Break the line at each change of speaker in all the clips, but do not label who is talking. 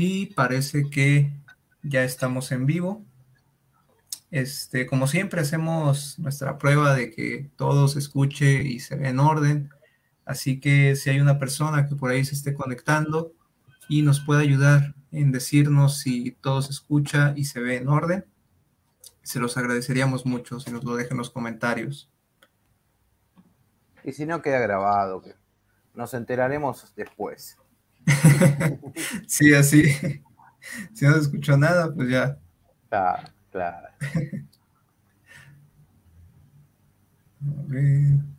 Y parece que ya estamos en vivo. Este, como siempre, hacemos nuestra prueba de que todo se escuche y se ve en orden. Así que si hay una persona que por ahí se esté conectando y nos puede ayudar en decirnos si todo se escucha y se ve en orden, se los agradeceríamos mucho si nos lo dejan en los comentarios.
Y si no queda grabado, nos enteraremos después. sí, así. Si no se escuchó nada, pues ya. Ah, claro.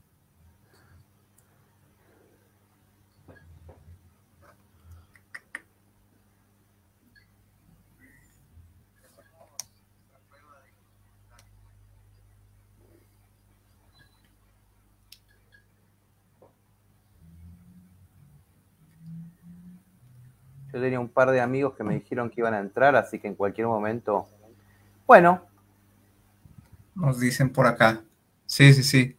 Yo tenía un par de amigos que me dijeron que iban a entrar, así que en cualquier momento. Bueno.
Nos dicen por acá. Sí, sí, sí.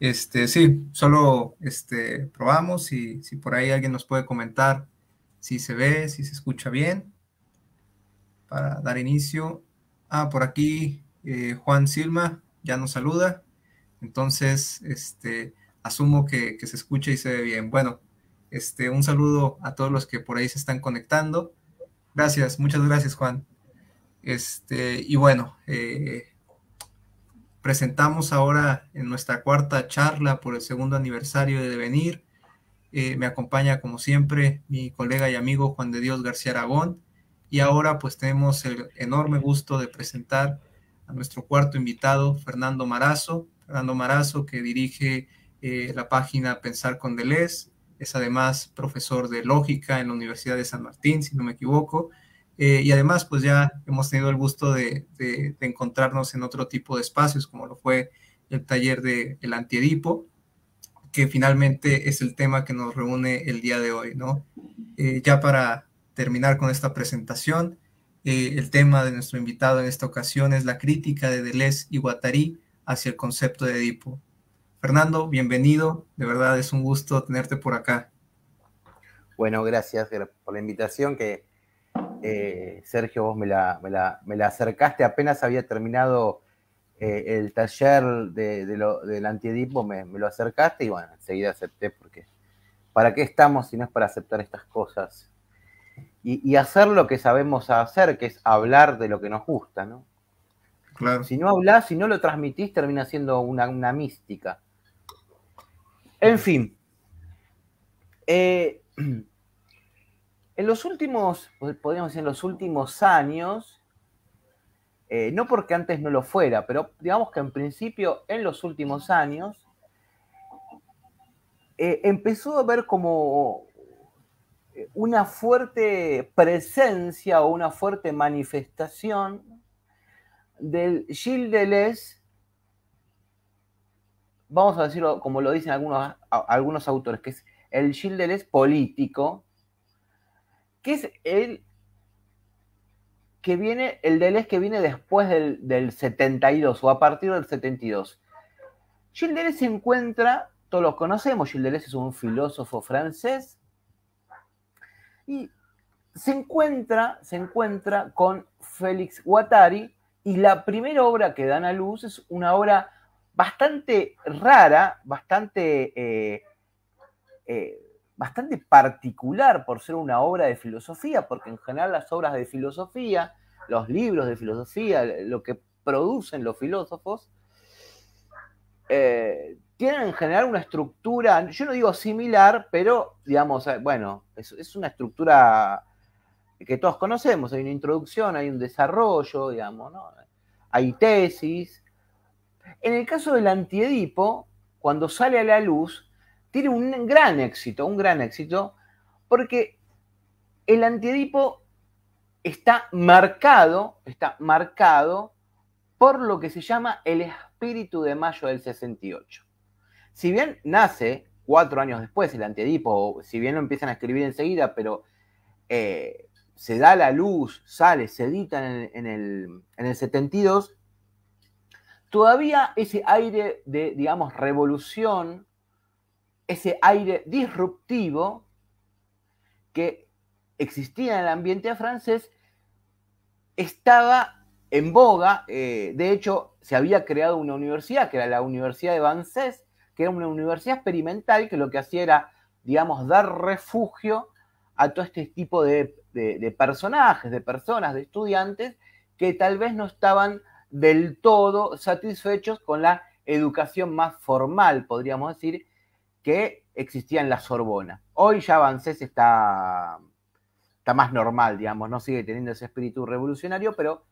Este, sí, solo este, probamos y si por ahí alguien nos puede comentar si se ve, si se escucha bien, para dar inicio. Ah, por aquí eh, Juan Silma ya nos saluda, entonces este, asumo que se escucha y se ve bien. Bueno, este, un saludo a todos los que por ahí se están conectando. Gracias, muchas gracias, Juan. Este, y bueno, eh, presentamos ahora en nuestra cuarta charla por el segundo aniversario de Devenir. Eh, me acompaña, como siempre, mi colega y amigo Juan de Dios García Aragón. Y ahora, pues, tenemos el enorme gusto de presentar a nuestro cuarto invitado, Fernando Marazo. Fernando Marazo, que dirige eh, la página Pensar con Deleuze es además profesor de lógica en la Universidad de San Martín, si no me equivoco, eh, y además pues ya hemos tenido el gusto de, encontrarnos en otro tipo de espacios, como lo fue el taller de El Antiedipo, que finalmente es el tema que nos reúne el día de hoy, ¿no? Eh, ya para terminar con esta presentación, eh, el tema de nuestro invitado en esta ocasión es la crítica de Deleuze y Guattari hacia el concepto de Edipo. Fernando, bienvenido. De verdad es un gusto tenerte por acá.
Bueno, gracias por la invitación que eh, Sergio vos me la, me, la, acercaste. Apenas había terminado eh, el taller de, lo, del antiedipo, me, lo acercaste y bueno, enseguida acepté porque ¿para qué estamos si no es para aceptar estas cosas? Y, hacer lo que sabemos hacer, que es hablar de lo que nos gusta, ¿no? Claro. Si no hablas, si no lo transmitís, termina siendo una, una mística. En fin, eh, en los últimos, podríamos decir, en los últimos años, eh, no porque antes no lo fuera, pero digamos que en principio, en los últimos años, eh, empezó a ver como una fuerte presencia o una fuerte manifestación del Gilles Deleuze vamos a decirlo como lo dicen algunos, algunos autores, que es el Gilles Deleuze político, que es el que viene, el Deleuze que viene después del, 72 o a partir del 72. Gilles Deleuze se encuentra, todos lo conocemos, Gilles Deleuze es un filósofo francés, y se encuentra, se encuentra con Félix Guattari, y la primera obra que dan a luz es una obra bastante rara, bastante, eh, eh, bastante particular por ser una obra de filosofía, porque en general las obras de filosofía, los libros de filosofía, lo que producen los filósofos, eh, tienen en general una estructura, yo no digo similar, pero digamos, bueno, es, una estructura que todos conocemos, hay una introducción, hay un desarrollo, hay tesis, en el caso del antiedipo, cuando sale a la luz, tiene un gran éxito, un gran éxito, porque el antiedipo está marcado, está marcado por lo que se llama el espíritu de mayo del 68. Si bien nace cuatro años después el antiedipo, si bien lo empiezan a escribir enseguida, pero eh, se da la luz, sale, se edita en el, en el 72, todavía ese aire de, digamos, revolución, ese aire disruptivo que existía en el ambiente francés, estaba en boga. Eh, de hecho, se había creado una universidad, que era la Universidad de Vances, que era una universidad experimental que lo que hacía era, digamos, dar refugio a todo este tipo de personajes, de personas, de estudiantes que tal vez no estaban del todo satisfechos con la educación más formal, podríamos decir, que existía en la Sorbona. Hoy ya Avancés está, está más normal, digamos, no sigue teniendo ese espíritu revolucionario, pero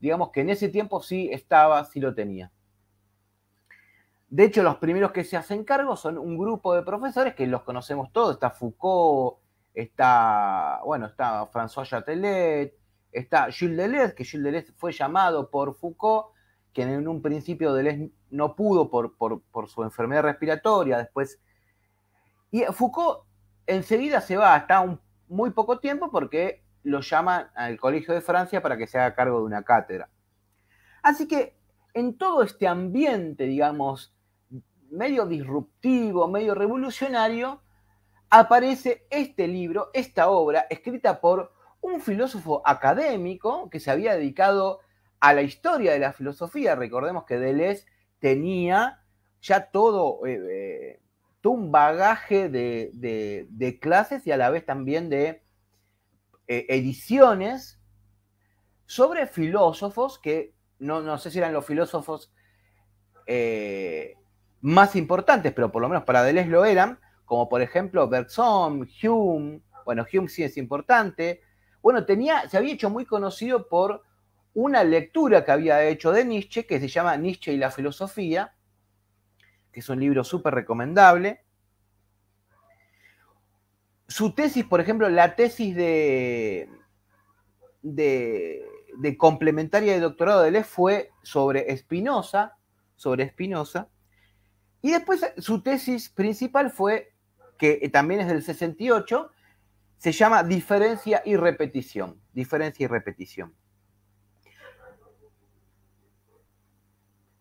digamos que en ese tiempo sí estaba, sí lo tenía. De hecho, los primeros que se hacen cargo son un grupo de profesores que los conocemos todos. Está Foucault, está, bueno, está François Chatelet, Está Jules Deleuze, que Jules Deleuze fue llamado por Foucault, quien en un principio Deleuze no pudo por, su enfermedad respiratoria, después... Y Foucault enseguida se va, hasta un, muy poco tiempo porque lo llama al Colegio de Francia para que se haga cargo de una cátedra. Así que en todo este ambiente, digamos, medio disruptivo, medio revolucionario, aparece este libro, esta obra, escrita por un filósofo académico que se había dedicado a la historia de la filosofía. Recordemos que Deleuze tenía ya todo, eh, eh, un bagaje de, clases y a la vez también de eh, ediciones sobre filósofos que no, sé si eran los filósofos más importantes, pero por lo menos para Deleuze lo eran, como por ejemplo Bergson, Hume, bueno, Hume sí es importante, bueno, tenía, se había hecho muy conocido por una lectura que había hecho de Nietzsche, que se llama Nietzsche y la filosofía, que es un libro súper recomendable. Su tesis, por ejemplo, la tesis de, de, complementaria de doctorado de él fue sobre Spinoza, sobre Spinoza, y después su tesis principal fue, que también es del 68, se llama diferencia y repetición. Diferencia y repetición.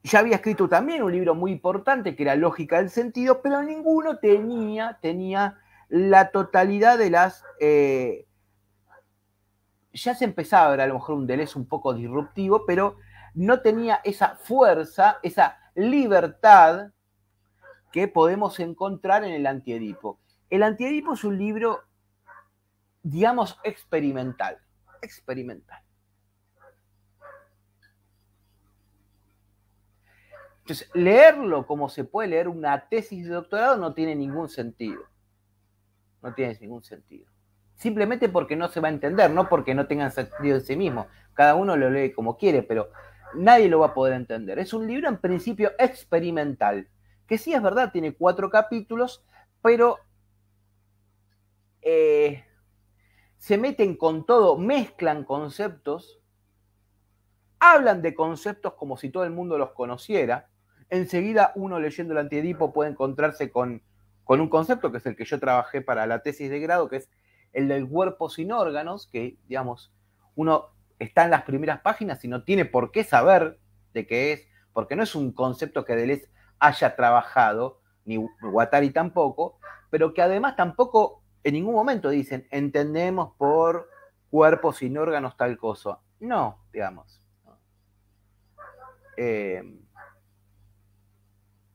Ya había escrito también un libro muy importante que era Lógica del Sentido, pero ninguno tenía, tenía la totalidad de las... Eh, ya se empezaba a ver a lo mejor un Deleuze un poco disruptivo, pero no tenía esa fuerza, esa libertad que podemos encontrar en el Antiedipo. El Antiedipo es un libro digamos, experimental. Experimental. Entonces, leerlo como se puede leer una tesis de doctorado no tiene ningún sentido. No tiene ningún sentido. Simplemente porque no se va a entender, no porque no tengan sentido en sí mismo. Cada uno lo lee como quiere, pero nadie lo va a poder entender. Es un libro en principio experimental, que sí es verdad, tiene cuatro capítulos, pero eh, se meten con todo, mezclan conceptos, hablan de conceptos como si todo el mundo los conociera. Enseguida uno leyendo el antiedipo puede encontrarse con, un concepto que es el que yo trabajé para la tesis de grado, que es el del cuerpo sin órganos, que digamos, uno está en las primeras páginas y no tiene por qué saber de qué es, porque no es un concepto que Deleuze haya trabajado, ni Guattari tampoco, pero que además tampoco en ningún momento dicen, entendemos por cuerpo sin órganos tal cosa. No, digamos. Em,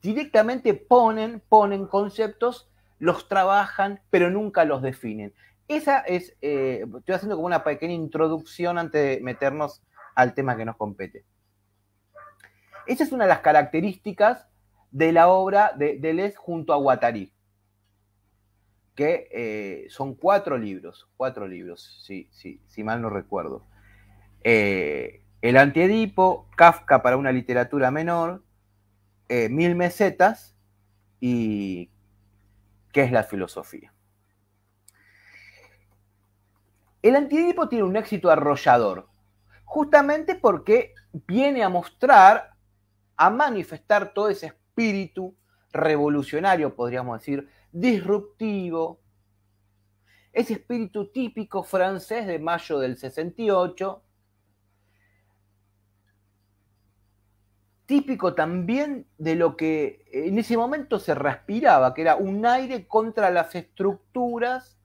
directamente ponen, ponen conceptos, los trabajan, pero nunca los definen. Esa es, eh, estoy haciendo como una pequeña introducción antes de meternos al tema que nos compete. Esa es una de las características de la obra de Deleuze junto a Guattari que eh, son cuatro libros, cuatro libros, si, si mal no recuerdo. Eh, el antiedipo, Kafka para una literatura menor, eh, Mil mesetas y ¿qué es la filosofía? El antiedipo tiene un éxito arrollador, justamente porque viene a mostrar, a manifestar todo ese espíritu revolucionario, podríamos decir, disruptivo, ese espíritu típico francés de mayo del 68, típico también de lo que en ese momento se respiraba, que era un aire contra las estructuras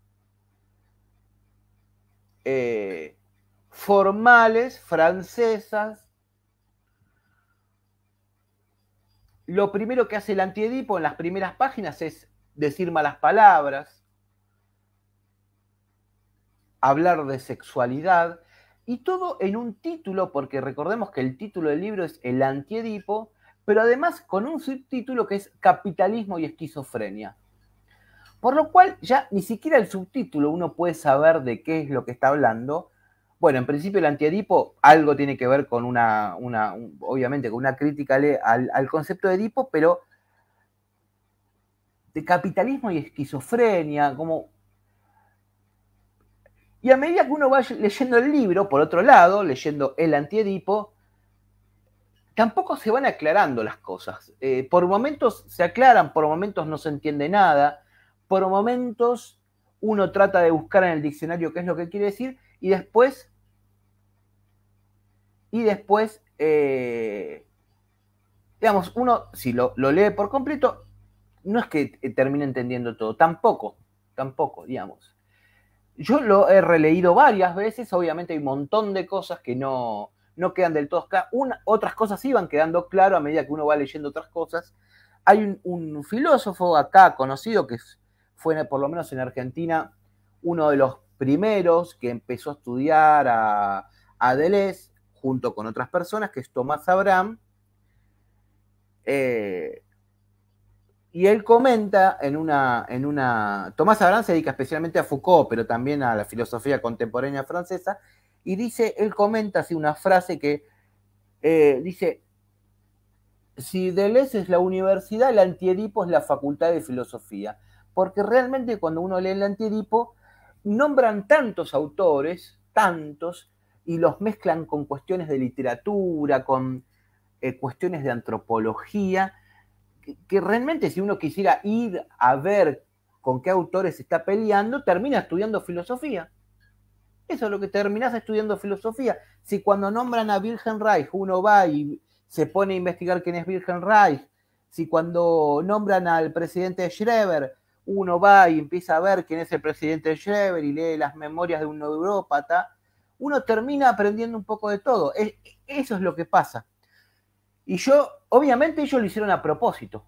eh, formales francesas. Lo primero que hace el antiedipo en las primeras páginas es decir malas palabras, hablar de sexualidad, y todo en un título, porque recordemos que el título del libro es El antiedipo, pero además con un subtítulo que es Capitalismo y esquizofrenia. Por lo cual ya ni siquiera el subtítulo uno puede saber de qué es lo que está hablando. Bueno, en principio el antiedipo algo tiene que ver con una, obviamente, con una crítica al, al, concepto de Edipo, pero de capitalismo y esquizofrenia, como... Y a medida que uno va leyendo el libro, por otro lado, leyendo El Antiedipo, tampoco se van aclarando las cosas. Eh, por momentos se aclaran, por momentos no se entiende nada, por momentos uno trata de buscar en el diccionario qué es lo que quiere decir y después... Y después... Eh, digamos, uno, si lo, lo, lee por completo, no es que eh, termine entendiendo todo, tampoco, tampoco, digamos. Yo lo he releído varias veces, obviamente hay un montón de cosas que no, no quedan del todo claras, otras cosas iban quedando claro a medida que uno va leyendo otras cosas. Hay un, filósofo acá conocido que fue por lo menos en Argentina uno de los primeros que empezó a estudiar a, Deleuze junto con otras personas, que es Tomás Abraham. Eh, y él comenta en una, en una... Tomás Abraham se dedica especialmente a Foucault, pero también a la filosofía contemporánea francesa, y dice, él comenta así una frase que eh, dice, si Deleuze es la universidad, el antiedipo es la facultad de filosofía, porque realmente cuando uno lee el antiedipo, nombran tantos autores, tantos, y los mezclan con cuestiones de literatura, con eh, cuestiones de antropología, que realmente si uno quisiera ir a ver con qué autores está peleando, termina estudiando filosofía. Eso es lo que terminás estudiando filosofía. Si cuando nombran a Virgen Reich uno va y se pone a investigar quién es Virgen Reich, si cuando nombran al presidente Schreber uno va y empieza a ver quién es el presidente Schreber y lee las memorias de un neurópata, uno termina aprendiendo un poco de todo. Eso es lo que pasa. Y yo, obviamente ellos lo hicieron a propósito,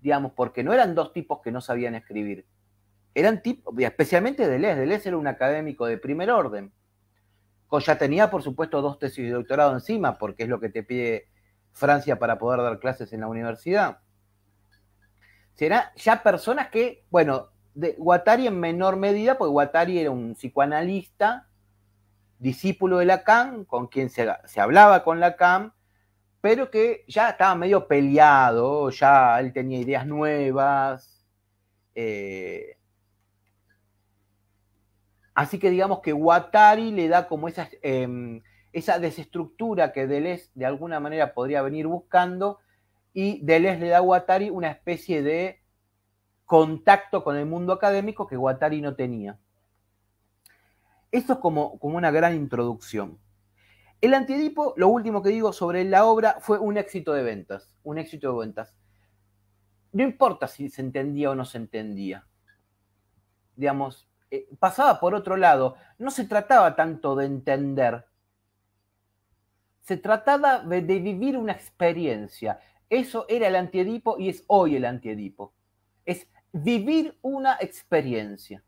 digamos, porque no eran dos tipos que no sabían escribir. Eran tipos, especialmente Deleuze, Deleuze era un académico de primer orden. ya tenía, por supuesto, dos tesis de doctorado encima, porque es lo que te pide Francia para poder dar clases en la universidad. Será ya personas que, bueno, de Guattari en menor medida, porque Guattari era un psicoanalista, discípulo de Lacan, con quien se, se hablaba con Lacan, pero que ya estaba medio peleado, ya él tenía ideas nuevas. Eh. así que digamos que Watari le da como esa, em, esa desestructura que Deleuze de alguna manera podría venir buscando, y Deleuze le da a Watari una especie de contacto con el mundo académico que Watari no tenía. Eso es como, como una gran introducción. El antiedipo, lo último que digo sobre la obra, fue un éxito de ventas. Un éxito de ventas. No importa si se entendía o no se entendía. Digamos, eh, pasaba por otro lado. No se trataba tanto de entender. Se trataba de vivir una experiencia. Eso era el antiedipo y es hoy el antiedipo. Es vivir una experiencia.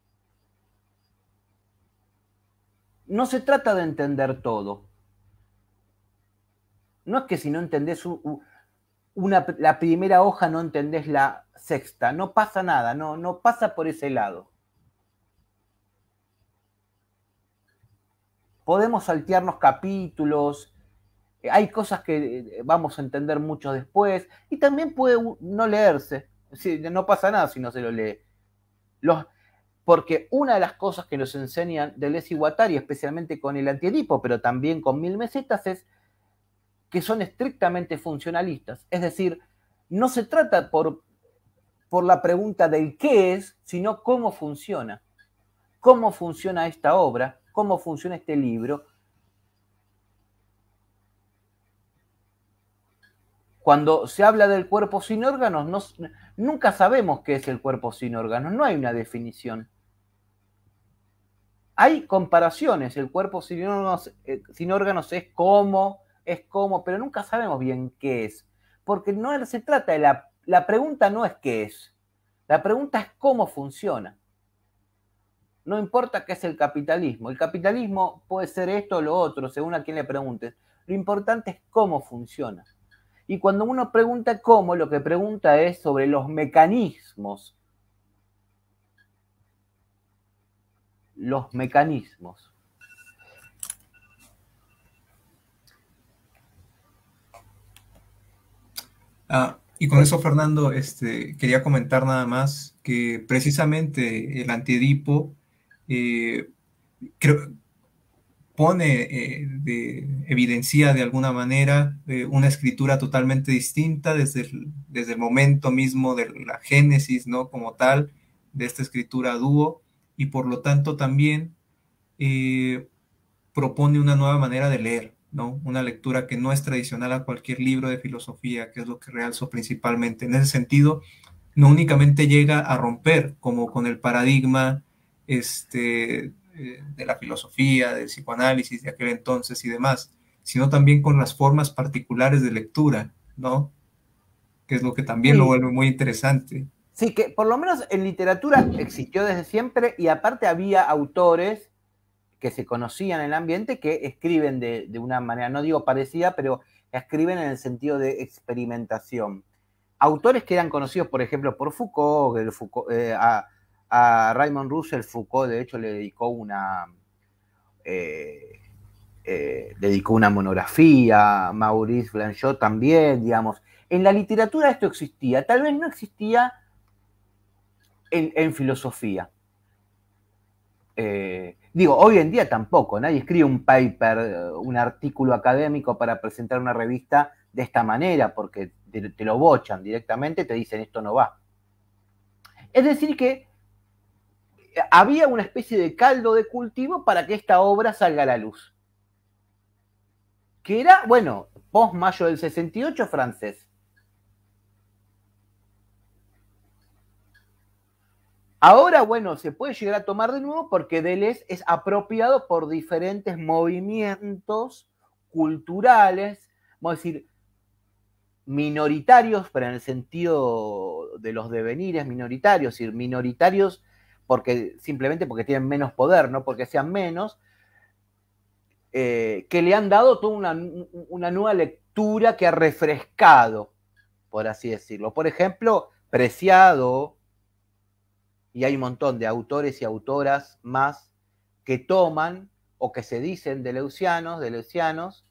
No se trata de entender todo no es que si no entendés la primera hoja no entendés la sexta, no pasa nada, no, no pasa por ese lado. Podemos saltearnos capítulos, eh, hay cosas que eh, vamos a entender mucho después y también puede no leerse, no pasa nada si no se lo lee. Los, porque una de las cosas que nos enseñan de y especialmente con el antiedipo, pero también con Mil Mesetas, es que son estrictamente funcionalistas. Es decir, no se trata por, por la pregunta del qué es, sino cómo funciona. Cómo funciona esta obra, cómo funciona este libro. Cuando se habla del cuerpo sin órganos, nunca sabemos qué es el cuerpo sin órganos, no hay una definición hay comparaciones. El cuerpo sin órganos, eh, es cómo es cómo, pero nunca sabemos bien qué es. Porque no se trata de la, la pregunta no es qué es, la pregunta es cómo funciona. No importa qué es el capitalismo. El capitalismo puede ser esto o lo otro, según a quién le preguntes. Lo importante es cómo funciona. Y cuando uno pregunta cómo, lo que pregunta es sobre los mecanismos. Los mecanismos. Ah, y con eso,
Fernando, este, quería comentar nada más que precisamente el antiedipo eh, pone eh, de, evidencia de alguna manera eh, una escritura totalmente distinta desde el, desde el momento mismo de la génesis, ¿no? Como tal, de esta escritura dúo, y por lo tanto también propone una nueva manera de leer, una lectura que no es tradicional a cualquier libro de filosofía, que es lo que realzo principalmente. En ese sentido, no únicamente llega a romper como con el paradigma este, eh, de la filosofía, del psicoanálisis de aquel entonces y demás, sino también con las formas particulares de lectura, ¿no? Que es lo que también lo vuelve muy interesante.
Sí, que por lo menos en literatura existió desde siempre y aparte había autores que se conocían en el ambiente que escriben de, una manera, no digo parecida, pero escriben en el sentido de experimentación. Autores que eran conocidos, por ejemplo, por Foucault, eh, a, Raymond Russell, Foucault de hecho le dedicó una, eh, eh, dedicó una monografía, Maurice Blanchot también, digamos. En la literatura esto existía, tal vez no existía en, filosofía. Digo, hoy en día tampoco, nadie escribe un paper, eh, un artículo académico para presentar una revista de esta manera, porque te, lo bochan directamente, te dicen esto no va. Es decir, que eh, había una especie de caldo de cultivo para que esta obra salga a la luz. Que era, bueno, post mayo del 68 francés. Ahora, bueno, se puede llegar a tomar de nuevo porque Deleuze es apropiado por diferentes movimientos culturales, vamos a decir, minoritarios, pero en el sentido de los devenires minoritarios, es decir, minoritarios porque, simplemente porque tienen menos poder, no porque sean menos, eh, que le han dado toda una nueva lectura que ha refrescado, por así decirlo. Por ejemplo, Preciado, y hay un montón de autores y autoras más que toman o que se dicen de de deleucianos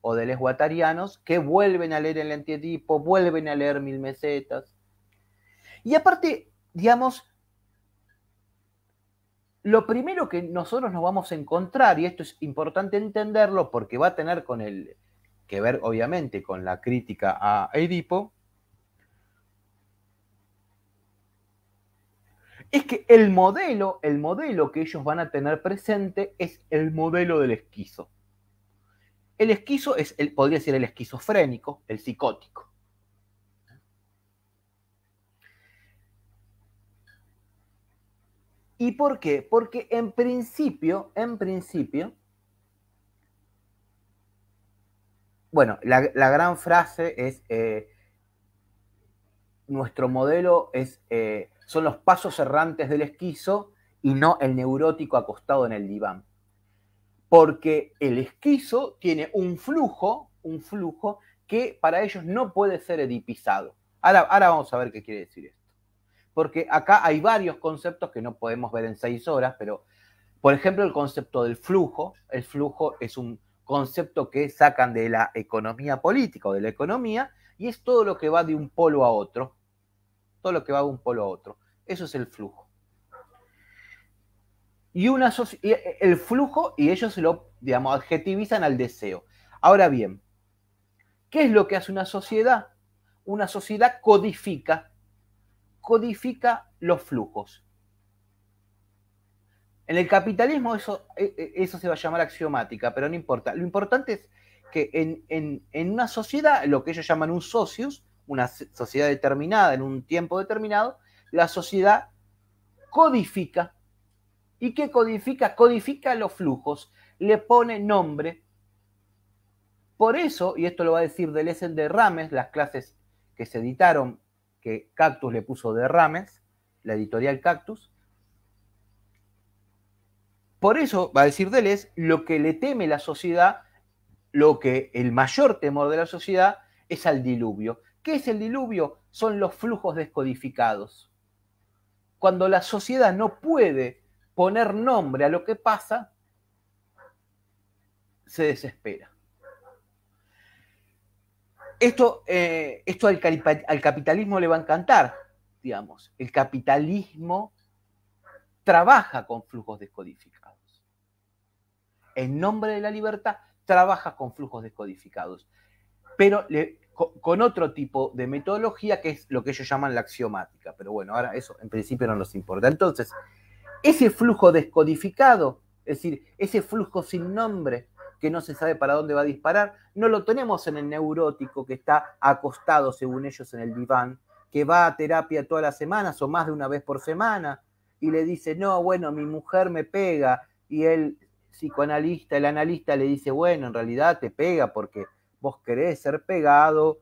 o de lesguatarianos que vuelven a leer el Antiedipo, vuelven a leer Mil Mesetas. Y aparte, digamos, lo primero que nosotros nos vamos a encontrar, y esto es importante entenderlo porque va a tener con que ver obviamente con la crítica a Edipo, es que el modelo, el modelo que ellos van a tener presente es el modelo del esquizo. El esquizo es el, podría ser el esquizofrénico, el psicótico. ¿Y por qué? Porque en principio, en principio, bueno, la, gran frase es, eh, nuestro modelo es eh, son los pasos errantes del esquizo y no el neurótico acostado en el diván. Porque el esquizo tiene un flujo, un flujo que para ellos no puede ser edipizado. Ahora, ahora vamos a ver qué quiere decir esto. Porque acá hay varios conceptos que no podemos ver en seis horas, pero por ejemplo el concepto del flujo. El flujo es un concepto que sacan de la economía política o de la economía y es todo lo que va de un polo a otro todo lo que va de un polo a otro. Eso es el flujo. Y, una, eh, el flujo, y ellos lo, digamos, adjetivizan al deseo. Ahora bien, ¿qué es lo que hace una sociedad? Una sociedad codifica, codifica los flujos. En el capitalismo eso, e, e, eso se va a llamar axiomática, pero no importa. Lo importante es que en, en, en una sociedad, lo que ellos llaman un socios una sociedad determinada, en un tiempo determinado, la sociedad codifica. ¿Y qué codifica? Codifica los flujos, le pone nombre. Por eso, y esto lo va a decir Deleuze en Derrames, las clases que se editaron, que Cactus le puso Derrames, la editorial Cactus, por eso, va a decir Deleuze, lo que le teme la sociedad, lo que el mayor temor de la sociedad es al diluvio. ¿Qué es el diluvio? Son los flujos descodificados. Cuando la sociedad no puede poner nombre a lo que pasa, se desespera. Esto, eh, esto al, al capitalismo le va a encantar, digamos. El capitalismo trabaja con flujos descodificados. En nombre de la libertad, trabaja con flujos descodificados. Pero le, con otro tipo de metodología que es lo que ellos llaman la axiomática. Pero bueno, ahora eso en principio no nos importa. Entonces, ese flujo descodificado, es decir, ese flujo sin nombre que no se sabe para dónde va a disparar, no lo tenemos en el neurótico que está acostado, según ellos, en el diván, que va a terapia todas las semanas o más de una vez por semana y le dice, no, bueno, mi mujer me pega y el psicoanalista, el analista le dice, bueno, en realidad te pega porque vos querés ser pegado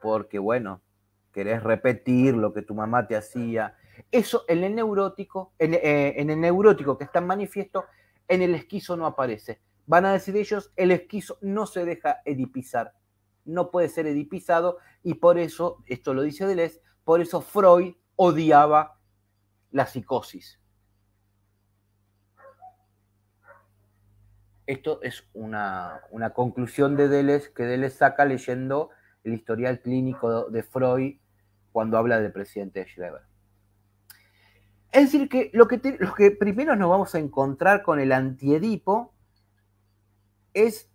porque, bueno, querés repetir lo que tu mamá te hacía. Eso en el neurótico, en, eh, el neurótico que está en manifiesto, en el esquizo no aparece. Van a decir ellos, el esquizo no se deja edipizar, no puede ser edipizado y por eso, esto lo dice Deleuze, por eso Freud odiaba la psicosis, Esto es una, conclusión de Deleuze que Deleuze saca leyendo el historial clínico de Freud cuando habla del presidente Schreber. Es decir, que lo que, que primero nos vamos a encontrar con el antiedipo es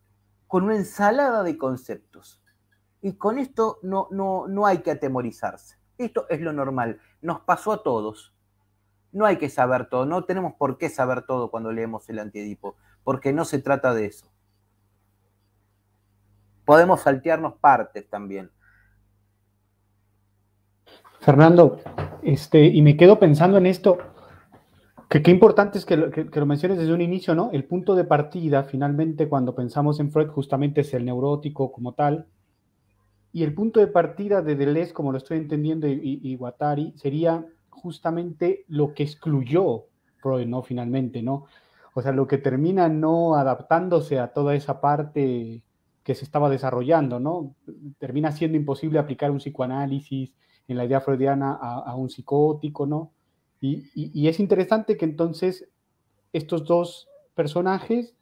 con una ensalada de conceptos. Y con esto no, no hay que atemorizarse. Esto es lo normal. Nos pasó a todos. No hay que saber todo. No tenemos por qué saber todo cuando leemos el antiedipo porque no se trata de eso. Podemos saltearnos partes también.
Fernando, este, y me quedo pensando en esto, que qué importante es que lo, menciones desde un inicio, ¿no? El punto de partida, finalmente, cuando pensamos en Freud, justamente es el neurótico como tal, y el punto de partida de Deleuze, como lo estoy entendiendo, y, y, y Guattari, sería justamente lo que excluyó Freud, ¿no? Finalmente, ¿no? O sea, lo que termina no adaptándose a toda esa parte que se estaba desarrollando, ¿no? Termina siendo imposible aplicar un psicoanálisis en la idea freudiana a, un psicótico, ¿no? Y, y, es interesante que entonces estos dos personajes,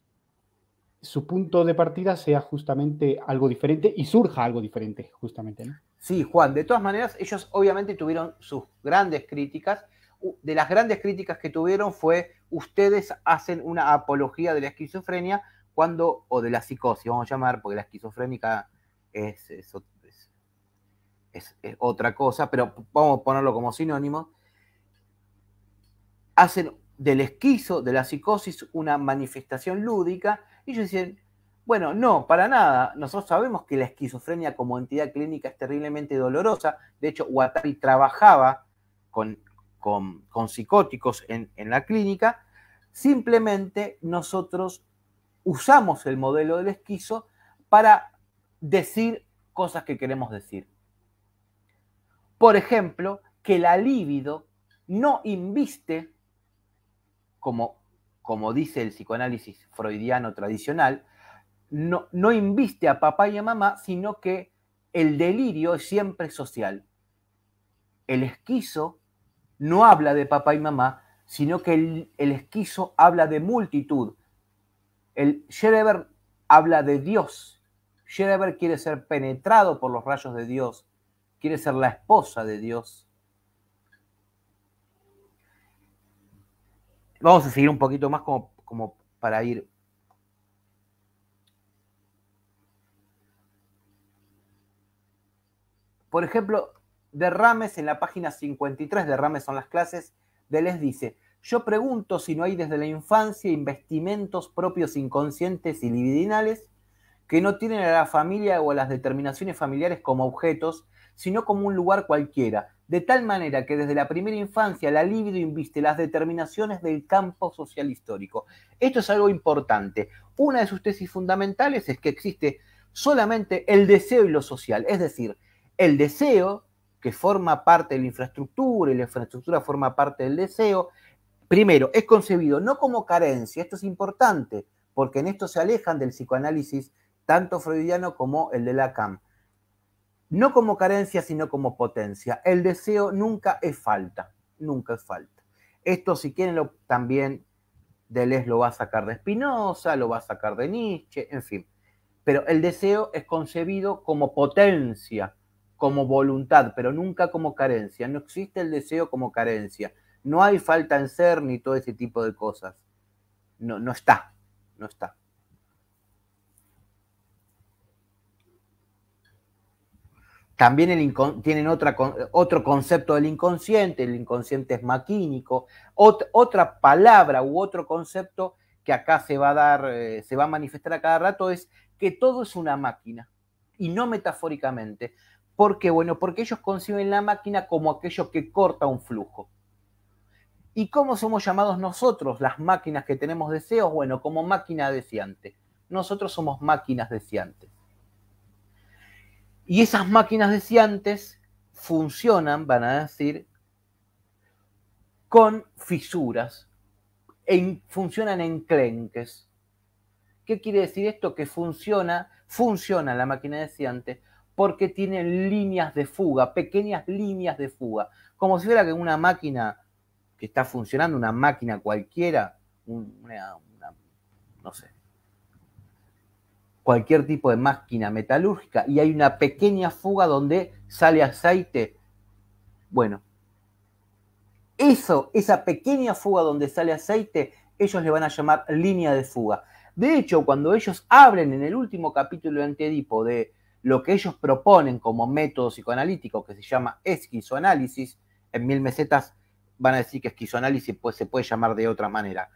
su punto de partida sea justamente algo diferente y surja algo diferente, justamente, ¿no? Sí, Juan, de todas maneras, ellos obviamente
tuvieron sus grandes críticas, de las grandes críticas que tuvieron fue ustedes hacen una apología de la esquizofrenia cuando, o de la psicosis, vamos a llamar, porque la esquizofrénica es, es, otra cosa, pero vamos a ponerlo como sinónimo, hacen del esquizo, de la psicosis, una manifestación lúdica, y ellos dicen, bueno, no, para nada. Nosotros sabemos que la esquizofrenia como entidad clínica es terriblemente dolorosa. De hecho, Watari trabajaba con, con, psicóticos en, la clínica, simplemente nosotros usamos el modelo del esquizo para decir cosas que queremos decir. Por ejemplo, que la libido no inviste, como, como dice el psicoanálisis freudiano tradicional, no, no, inviste a papá y a mamá, sino que el delirio es siempre social. El esquizo no habla de papá y mamá, sino que el, esquizo habla de multitud. El Sherever habla de Dios. Sherever quiere ser penetrado por los rayos de Dios, quiere ser la esposa de Dios. Vamos a seguir un poquito más como, como para ir Por ejemplo, Derrames en la página 53, Derrames son las clases, de Les dice, yo pregunto si no hay desde la infancia investimentos propios inconscientes y libidinales que no tienen a la familia o a las determinaciones familiares como objetos, sino como un lugar cualquiera, de tal manera que desde la primera infancia la libido inviste las determinaciones del campo social histórico. Esto es algo importante. Una de sus tesis fundamentales es que existe solamente el deseo y lo social, es decir, el deseo que forma parte de la infraestructura y la infraestructura forma parte del deseo, primero, es concebido no como carencia, esto es importante, porque en esto se alejan del psicoanálisis tanto freudiano como el de Lacan. No como carencia, sino como potencia. El deseo nunca es falta, nunca es falta. Esto, si quieren, lo, también Deleuze lo va a sacar de Spinoza, lo va a sacar de Nietzsche, en fin. Pero el deseo es concebido como potencia, como voluntad, pero nunca como carencia. No existe el deseo como carencia. No hay falta en ser ni todo ese tipo de cosas. No, no está, no está. También el tienen otra, otro concepto del inconsciente, el inconsciente es maquínico, otra palabra u otro concepto que acá se va a dar, eh, se va a manifestar a cada rato es que todo es una máquina, y no metafóricamente. ¿Por qué? Bueno, porque ellos conciben la máquina como aquello que corta un flujo. ¿Y cómo somos llamados nosotros, las máquinas que tenemos deseos? Bueno, como máquina deseante. Nosotros somos máquinas deseantes. Y esas máquinas deseantes funcionan, van a decir, con fisuras, funcionan en clenques. ¿Qué quiere decir esto? Que funciona, funciona la máquina deseante porque tienen líneas de fuga, pequeñas líneas de fuga, como si fuera que una máquina que está funcionando, una máquina cualquiera, una, no sé, cualquier tipo de máquina metalúrgica, y hay una pequeña fuga donde sale aceite. Bueno, eso, esa pequeña fuga donde sale aceite, ellos le van a llamar línea de fuga. De hecho, cuando ellos abren en el último capítulo de Antedipo de lo que ellos proponen como método psicoanalítico, que se llama esquizoanálisis, en mil mesetas van a decir que esquizoanálisis pues, se puede llamar de otra manera,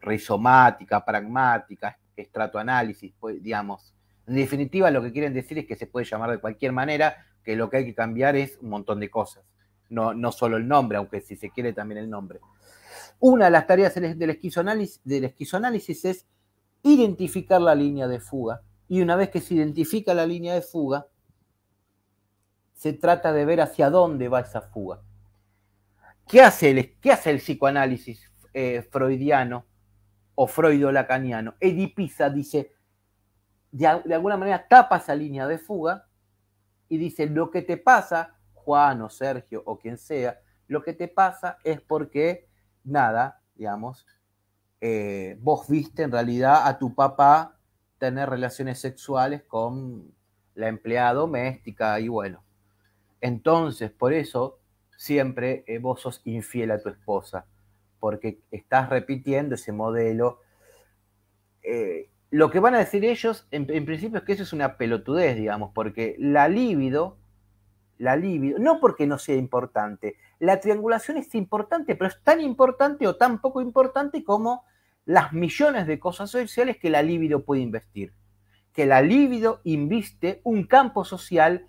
rizomática, pragmática, estratoanálisis, pues, digamos. En definitiva, lo que quieren decir es que se puede llamar de cualquier manera, que lo que hay que cambiar es un montón de cosas, no, solo el nombre, aunque si se quiere también el nombre. Una de las tareas del del esquizoanálisis es identificar la línea de fuga y una vez que se identifica la línea de fuga, se trata de ver hacia dónde va esa fuga. ¿Qué hace el, qué hace el psicoanálisis eh, freudiano o freudo-lacaniano? Edipiza dice, de, alguna manera tapa esa línea de fuga y dice, lo que te pasa, Juan o Sergio o quien sea, lo que te pasa es porque, nada, digamos, eh, vos viste en realidad a tu papá tener relaciones sexuales con la empleada doméstica y bueno. Entonces, por eso siempre eh, vos sos infiel a tu esposa, porque estás repitiendo ese modelo. Eh, lo que van a decir ellos, en, principio, es que eso es una pelotudez, digamos, porque la libido, la libido, no porque no sea importante, la triangulación es importante, pero es tan importante o tan poco importante como las millones de cosas sociales que la libido puede investir. Que la libido inviste un campo social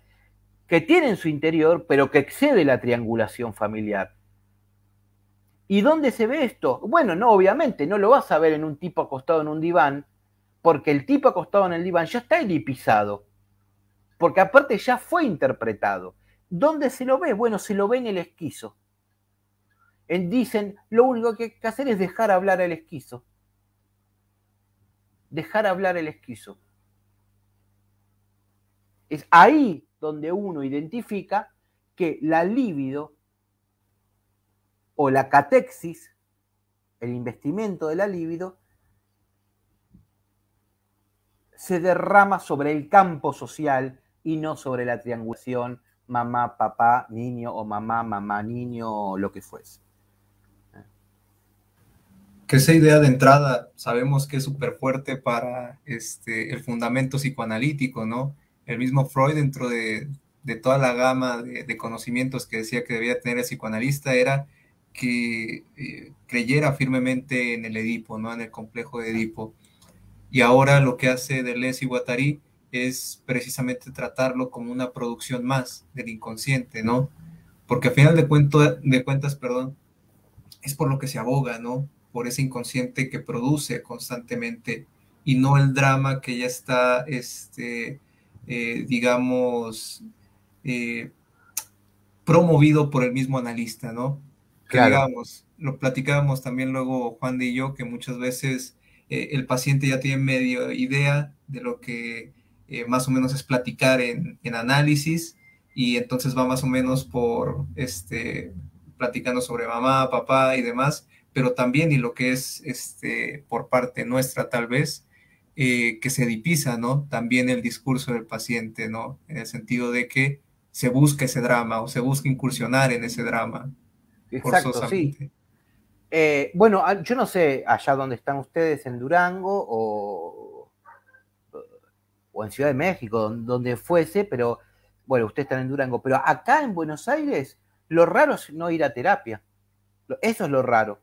que tiene en su interior, pero que excede la triangulación familiar. ¿Y dónde se ve esto? Bueno, no, obviamente, no lo vas a ver en un tipo acostado en un diván, porque el tipo acostado en el diván ya está elipizado, porque aparte ya fue interpretado. ¿Dónde se lo ve? Bueno, se lo ve en el esquizo. En dicen, lo único que hay que hacer es dejar hablar al esquizo dejar hablar el esquizo. Es ahí donde uno identifica que la libido o la catexis, el investimento de la libido, se derrama sobre el campo social y no sobre la triangulación mamá, papá, niño o mamá, mamá, niño o lo que fuese
que esa idea de entrada sabemos que es súper fuerte para este, el fundamento psicoanalítico, ¿no? El mismo Freud dentro de, toda la gama de, conocimientos que decía que debía tener el psicoanalista era que eh, creyera firmemente en el Edipo, ¿no? En el complejo de Edipo. Y ahora lo que hace Deleuze y Guattari es precisamente tratarlo como una producción más del inconsciente, ¿no? Porque a final de, de cuentas, perdón, es por lo que se aboga, ¿no? por ese inconsciente que produce constantemente y no el drama que ya está, este, eh, digamos, eh, promovido por el mismo analista, ¿no? Claro. lo platicábamos también luego Juan y yo, que muchas veces eh, el paciente ya tiene medio idea de lo que más o menos es platicar en, en análisis y entonces va más o menos por, este, platicando sobre mamá, papá y demás, pero también y lo que es este, por parte nuestra tal vez, eh, que se dipisa ¿no? También el discurso del paciente, ¿no? En el sentido de que se busca ese drama o se busca incursionar en ese
drama. Exacto, sí. Eh, bueno, ah, yo no sé allá donde están ustedes, en Durango o, o en Ciudad de México, donde fuese, pero bueno, ustedes están en Durango, pero acá en Buenos Aires lo raro es no ir a terapia. Eso es lo raro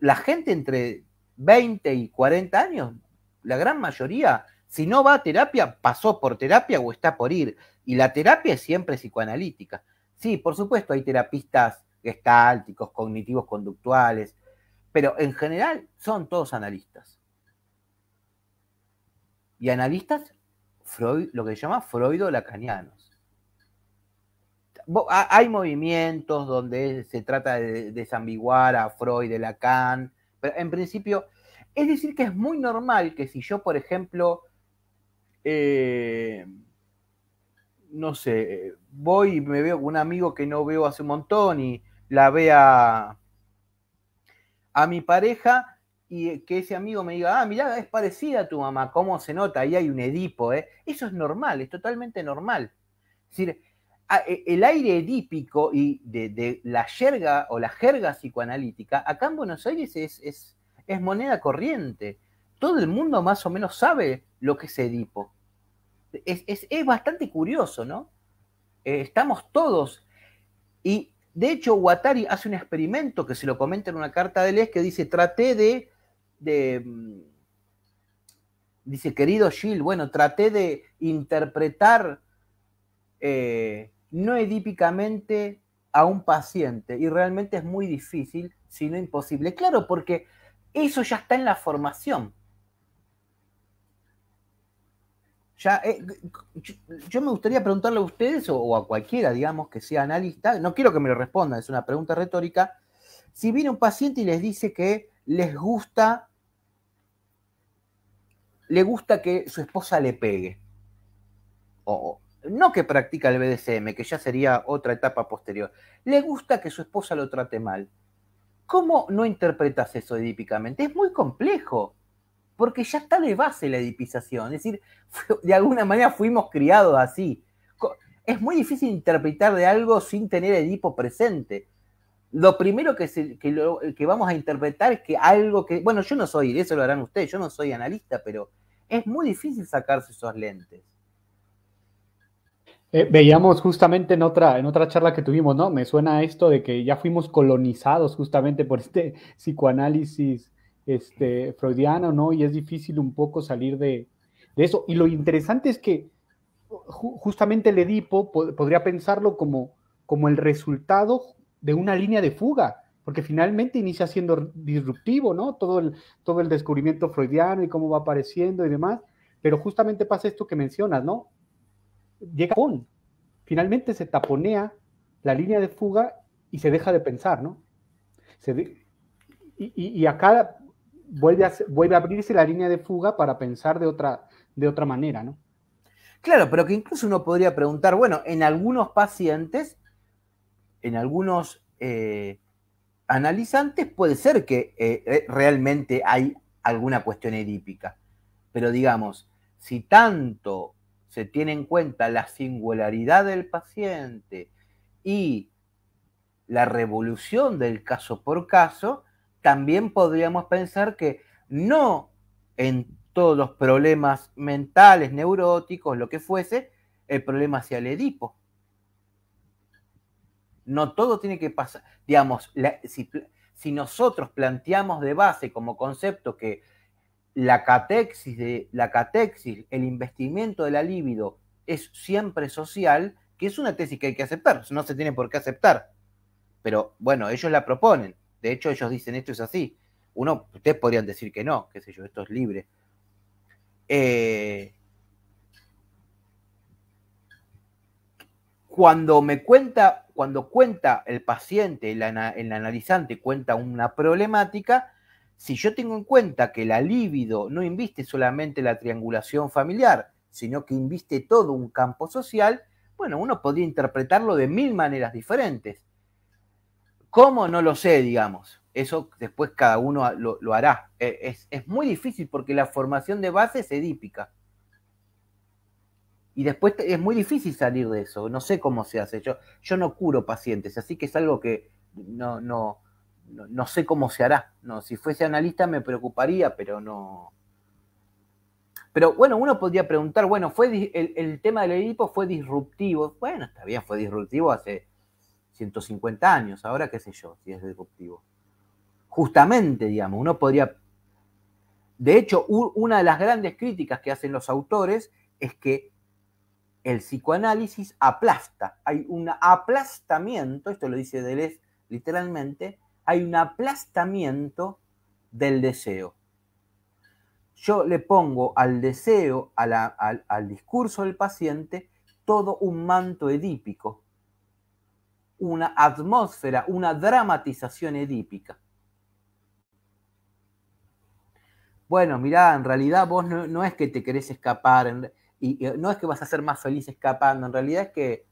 la gente entre 20 y 40 años, la gran mayoría, si no va a terapia, pasó por terapia o está por ir. Y la terapia es siempre psicoanalítica. Sí, por supuesto, hay terapistas gestálticos, cognitivos, conductuales, pero en general son todos analistas. Y analistas, Freud, lo que se llama freudo-lacaniano hay movimientos donde se trata de desambiguar a Freud, de Lacan, pero en principio, es decir, que es muy normal que si yo, por ejemplo, eh, no sé, voy y me veo un amigo que no veo hace un montón y la vea a mi pareja y que ese amigo me diga, ah, mirá, es parecida a tu mamá, ¿cómo se nota? Ahí hay un Edipo, ¿eh?". Eso es normal, es totalmente normal. Es decir, Ah, e, el aire edípico y de, la jerga o la jerga psicoanalítica acá en Buenos Aires es, moneda corriente. Todo el mundo más o menos sabe lo que es Edipo. Es, bastante curioso, ¿no? Eh, estamos todos. Y de hecho, Watari hace un experimento que se lo comenta en una carta de Les que dice: Traté de, mm, dice, querido Gil, bueno, traté de interpretar eh, no edípicamente a un paciente y realmente es muy difícil, si no imposible. Claro, porque eso ya está en la formación. Ya, eh, yo, me gustaría preguntarle a ustedes o, a cualquiera, digamos, que sea analista, no quiero que me lo respondan, es una pregunta retórica, si viene un paciente y les dice que les gusta, le gusta que su esposa le pegue, o, no que practica el BDSM, que ya sería otra etapa posterior, le gusta que su esposa lo trate mal. ¿Cómo no interpretas eso edípicamente? Es muy complejo, porque ya está de base la edipización, es decir, de alguna manera fuimos criados así. Es muy difícil interpretar de algo sin tener Edipo presente. Lo primero que, vamos a interpretar es que algo que, bueno, yo no soy, eso lo harán ustedes, yo no soy analista, pero es muy difícil sacarse esos lentes.
Eh, veíamos justamente en otra, en otra charla que tuvimos, ¿no? Me suena esto de que ya fuimos colonizados justamente por este psicoanálisis este, freudiano, ¿no? Y es difícil un poco salir de, eso. Y lo interesante es que justamente el Edipo podría pensarlo como, como el resultado de una línea de fuga, porque finalmente inicia siendo disruptivo, ¿no? Todo el, todo el descubrimiento freudiano y cómo va apareciendo y demás. Pero justamente pasa esto que mencionas, ¿no? llega un... Finalmente se taponea la línea de fuga y se deja de pensar, ¿no? y, acá vuelve a, vuelve a abrirse la línea de fuga para pensar de otra, de otra manera, ¿no? Claro, pero que
incluso uno podría preguntar, bueno, en algunos pacientes, en algunos eh, analizantes, puede ser que eh, eh, realmente hay alguna cuestión edípica. Pero digamos, si tanto se tiene en cuenta la singularidad del paciente y la revolución del caso por caso, también podríamos pensar que no en todos los problemas mentales, neuróticos, lo que fuese, el problema sea el Edipo. No todo tiene que pasar, digamos, si, si nosotros planteamos de base como concepto que la catexis, de, la el investimiento de la libido es siempre social, que es una tesis que hay que aceptar, no se tiene por qué aceptar. Pero bueno, ellos la proponen. De hecho, ellos dicen esto es así. Uno, ustedes podrían decir que no, qué sé yo, esto es libre. Eh, cuando me cuenta, cuando cuenta el paciente, el analizante cuenta una problemática, si yo tengo en cuenta que la libido no inviste solamente la triangulación familiar, sino que inviste todo un campo social, bueno, uno podría interpretarlo de mil maneras diferentes. ¿Cómo? No lo sé, digamos. Eso después cada uno lo, hará. E, es, muy difícil porque la formación de base es edípica. Y después es muy difícil salir de eso. No sé cómo se hace. Yo, yo no curo pacientes, así que es algo que no, no, no, sé cómo se hará. No, si fuese analista me preocuparía, pero no. Pero bueno, uno podría preguntar, bueno, fue el, el tema del Edipo fue disruptivo. Bueno, está bien, fue disruptivo hace 150 años, ahora qué sé yo, si es disruptivo. Justamente, digamos, uno podría... De hecho, una de las grandes críticas que hacen los autores es que el psicoanálisis aplasta, hay un aplastamiento, esto lo dice Deleuze literalmente, hay un aplastamiento del deseo. Yo le pongo al deseo, al, discurso del paciente, todo un manto edípico, una atmósfera, una dramatización edípica. Bueno, mirá, en realidad vos no, es que te querés escapar, no es que vas a ser más feliz escapando, en realidad es que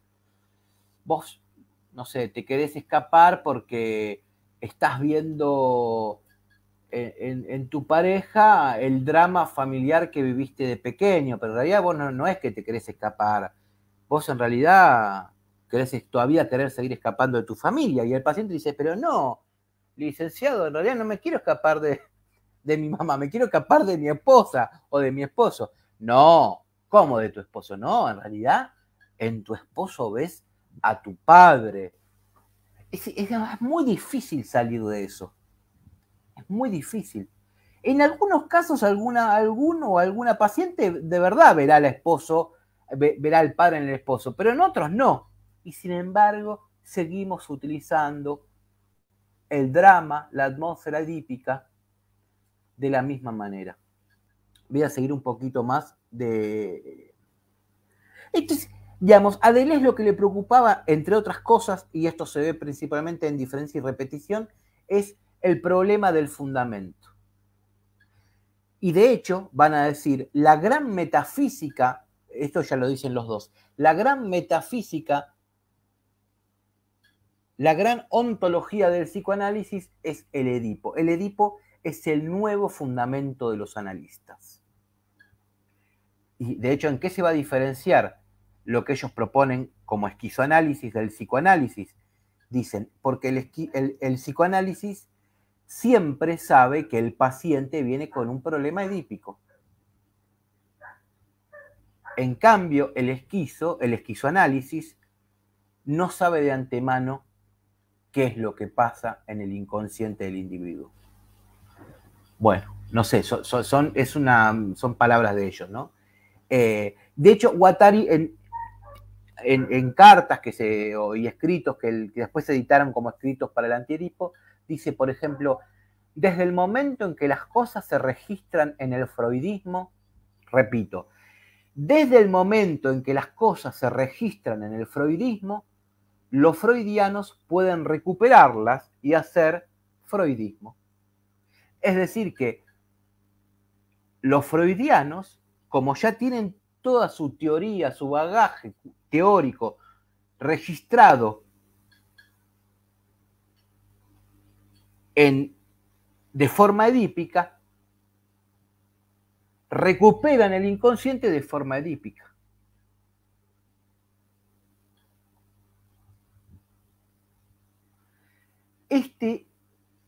vos, no sé, te querés escapar porque estás viendo en, tu pareja el drama familiar que viviste de pequeño, pero en realidad vos no, es que te querés escapar, vos en realidad querés todavía querer seguir escapando de tu familia. Y el paciente dice, pero no, licenciado, en realidad no me quiero escapar de, de mi mamá, me quiero escapar de mi esposa o de mi esposo. No, ¿cómo de tu esposo? No, en realidad en tu esposo ves a tu padre, es, muy difícil salir de eso. Es muy difícil. En algunos casos, alguna, alguno o alguna paciente de verdad verá al esposo, verá al padre en el esposo, pero en otros no. Y sin embargo, seguimos utilizando el drama, la atmósfera típica, de la misma manera. Voy a seguir un poquito más de... Eh, entonces, Digamos, a Deleuze lo que le preocupaba, entre otras cosas, y esto se ve principalmente en diferencia y repetición, es el problema del fundamento. Y de hecho, van a decir, la gran metafísica, esto ya lo dicen los dos, la gran metafísica, la gran ontología del psicoanálisis es el Edipo. El Edipo es el nuevo fundamento de los analistas. Y de hecho, ¿en qué se va a diferenciar lo que ellos proponen como esquizoanálisis del psicoanálisis. Dicen, porque el, el, psicoanálisis siempre sabe que el paciente viene con un problema edípico. En cambio, el esquizo, el esquizoanálisis, no sabe de antemano qué es lo que pasa en el inconsciente del individuo. Bueno, no sé, son, es una, son palabras de ellos, ¿no? Eh, de hecho, Watari en, cartas que se, y escritos que, después se editaron como escritos para el antiedipo, dice, por ejemplo, desde el momento en que las cosas se registran en el freudismo, repito, desde el momento en que las cosas se registran en el freudismo, los freudianos pueden recuperarlas y hacer freudismo. Es decir, que los freudianos, como ya tienen toda su teoría, su bagaje teórico registrado en, de forma edípica, recuperan el inconsciente de forma edípica. Este,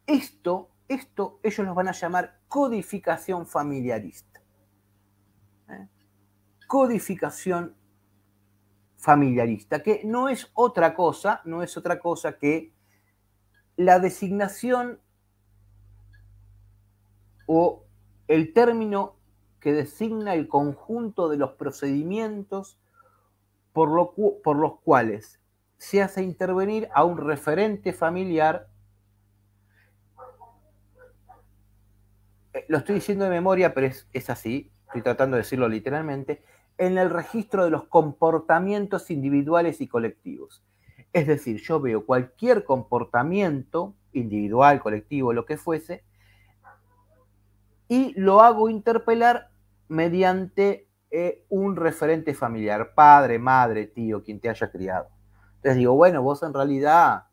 esto, esto ellos lo van a llamar codificación familiarista codificación familiarista, que no es otra cosa, no es otra cosa que la designación o el término que designa el conjunto de los procedimientos por, los cuales se hace intervenir a un referente familiar. Eh, lo estoy diciendo de memoria, pero es, es así, estoy tratando de decirlo literalmente, en el registro de los comportamientos individuales y colectivos. Es decir, yo veo cualquier comportamiento individual, colectivo, lo que fuese, y lo hago interpelar mediante eh, un referente familiar, padre, madre, tío, quien te haya criado. Entonces digo, bueno, vos en realidad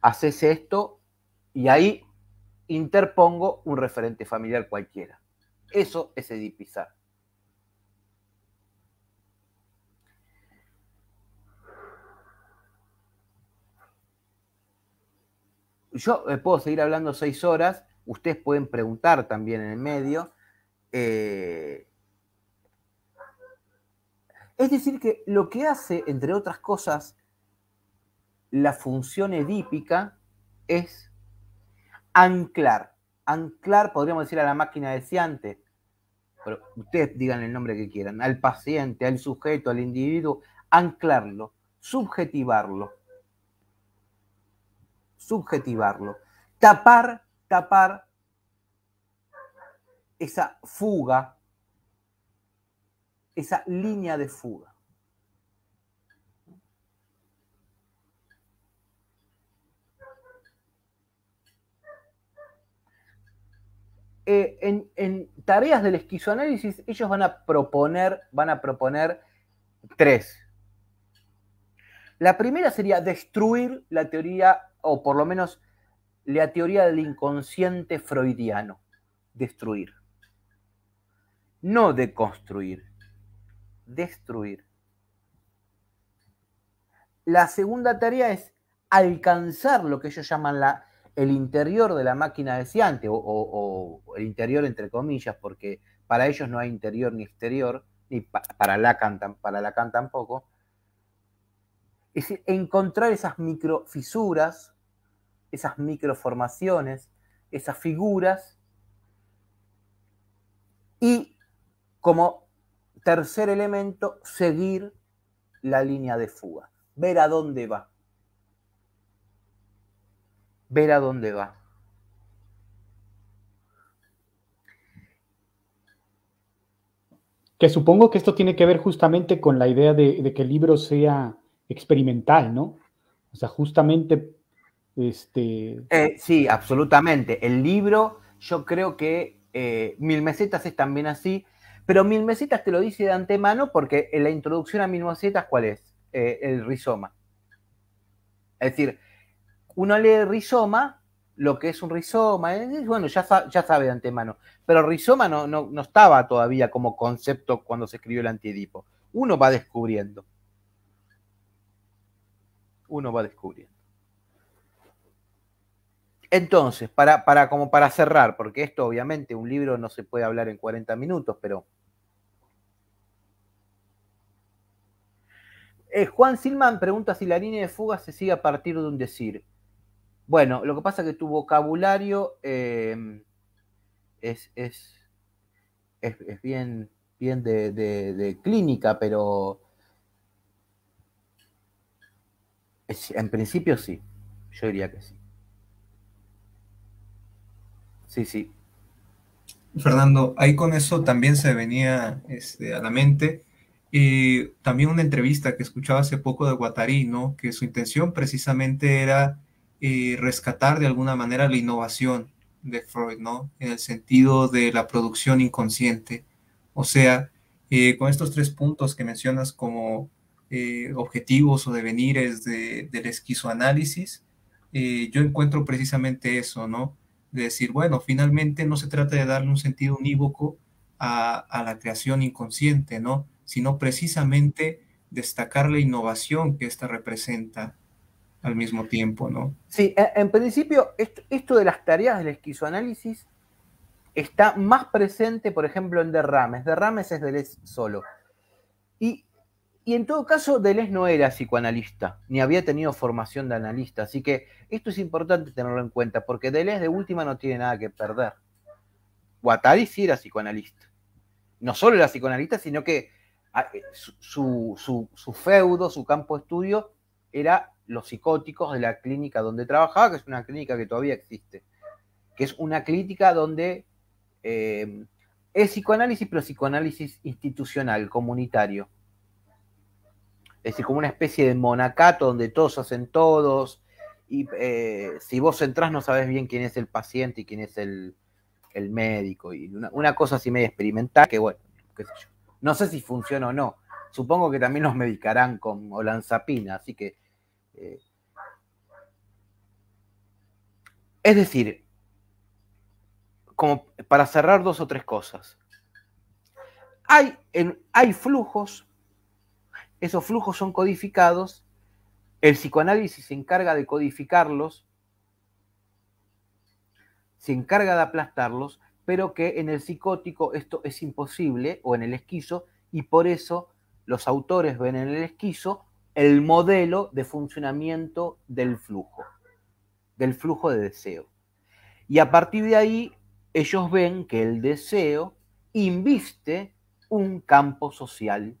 haces esto y ahí interpongo un referente familiar cualquiera. Eso es edipizar. Yo eh, puedo seguir hablando seis horas, ustedes pueden preguntar también en el medio. Eh, es decir, que lo que hace, entre otras cosas, la función edípica es anclar. Anclar, podríamos decir, a la máquina deseante, pero ustedes digan el nombre que quieran, al paciente, al sujeto, al individuo, anclarlo, subjetivarlo subjetivarlo, tapar, tapar esa fuga, esa línea de fuga. Eh, en, en, tareas del esquizoanálisis, ellos van a proponer, van a proponer tres. La primera sería destruir la teoría o por lo menos la teoría del inconsciente freudiano, destruir. No deconstruir, destruir. La segunda tarea es alcanzar lo que ellos llaman la, el interior de la máquina deseante, o, o, el interior entre comillas, porque para ellos no hay interior ni exterior, ni para, Lacan, para Lacan tampoco. Es decir, encontrar esas microfisuras esas microformaciones, esas figuras. Y como tercer elemento, seguir la línea de fuga, ver a dónde va.
Ver a dónde va. Que supongo que esto tiene que ver justamente con la idea de, que el libro sea experimental, ¿no? O sea, justamente este,
eh, sí, absolutamente. El libro, yo creo que eh, Mil Mesetas es también así, pero Mil Mesetas te lo dice de antemano porque en la introducción a Mil Mesetas, ¿cuál es? Eh, el rizoma. Es decir, uno lee rizoma, lo que es un rizoma, bueno, ya, ya sabe de antemano, pero rizoma no, no, no estaba todavía como concepto cuando se escribió el antiedipo. Uno va descubriendo. Uno va descubriendo. Entonces, para, para, como para cerrar, porque esto obviamente un libro no se puede hablar en 40 minutos, pero. Eh, Juan Silman pregunta si la línea de fuga se sigue a partir de un decir. Bueno, lo que pasa es que tu vocabulario eh, es, es, bien, bien de, clínica, pero. en principio sí, yo diría que sí. Sí, sí.
Fernando, ahí con eso también se venía este, a la mente y también una entrevista que escuchaba hace poco de Guattari, ¿no? que su intención precisamente era eh, rescatar de alguna manera la innovación de Freud, ¿no? en el sentido de la producción inconsciente. O sea, eh, con estos tres puntos que mencionas como eh, objetivos o devenires de, del esquizoanálisis, yo encuentro precisamente eso, ¿no? de decir, bueno, finalmente no se trata de darle un sentido unívoco a, la creación inconsciente, ¿no? Sino precisamente destacar la innovación que ésta representa al mismo tiempo,
¿no? Sí, eh, en principio, esto de las tareas del esquizoanálisis está más presente, por ejemplo, en derrames. Derrames es es solo. Y y en todo caso, Deleuze no era psicoanalista, ni había tenido formación de analista, así que esto es importante tenerlo en cuenta, porque Deleuze de última no tiene nada que perder. Guattari sí era psicoanalista. No solo era psicoanalista, sino que ah, eh, su, su, su feudo, su campo de estudio, era los psicóticos de la clínica donde trabajaba, que es una clínica que todavía existe, que es una clínica donde eh, es psicoanálisis, pero psicoanálisis institucional, comunitario es decir, como una especie de monacato donde todos hacen todos. Y eh, si vos entrás no sabes bien quién es el paciente y quién es el, médico. Y una, cosa así medio experimental, que bueno, qué sé yo. No sé si funciona o no. Supongo que también nos medicarán con olanzapina, así que... Eh, es decir, como para cerrar dos o tres cosas. Hay, en, hay flujos esos flujos son codificados, el psicoanálisis se encarga de codificarlos, se encarga de aplastarlos, pero que en el psicótico esto es imposible o en el esquizo, y por eso los autores ven en el esquizo el modelo de funcionamiento del flujo, del flujo de deseo. Y a partir de ahí, ellos ven que el deseo inviste un campo social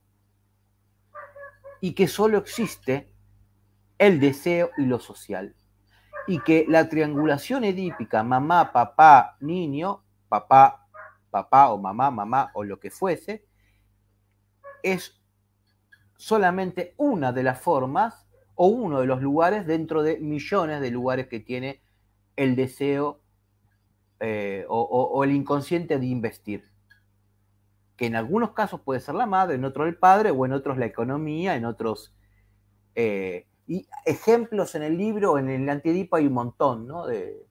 y que solo existe el deseo y lo social. Y que la triangulación edípica, mamá, papá, niño, papá, papá o mamá, mamá o lo que fuese, es solamente una de las formas o uno de los lugares dentro de millones de lugares que tiene el deseo eh, o, o el inconsciente de investir que en algunos casos puede ser la madre, en otros el padre, o en otros la economía, en otros... Eh, y ejemplos en el libro, en el antiedipo hay un montón, ¿no? De,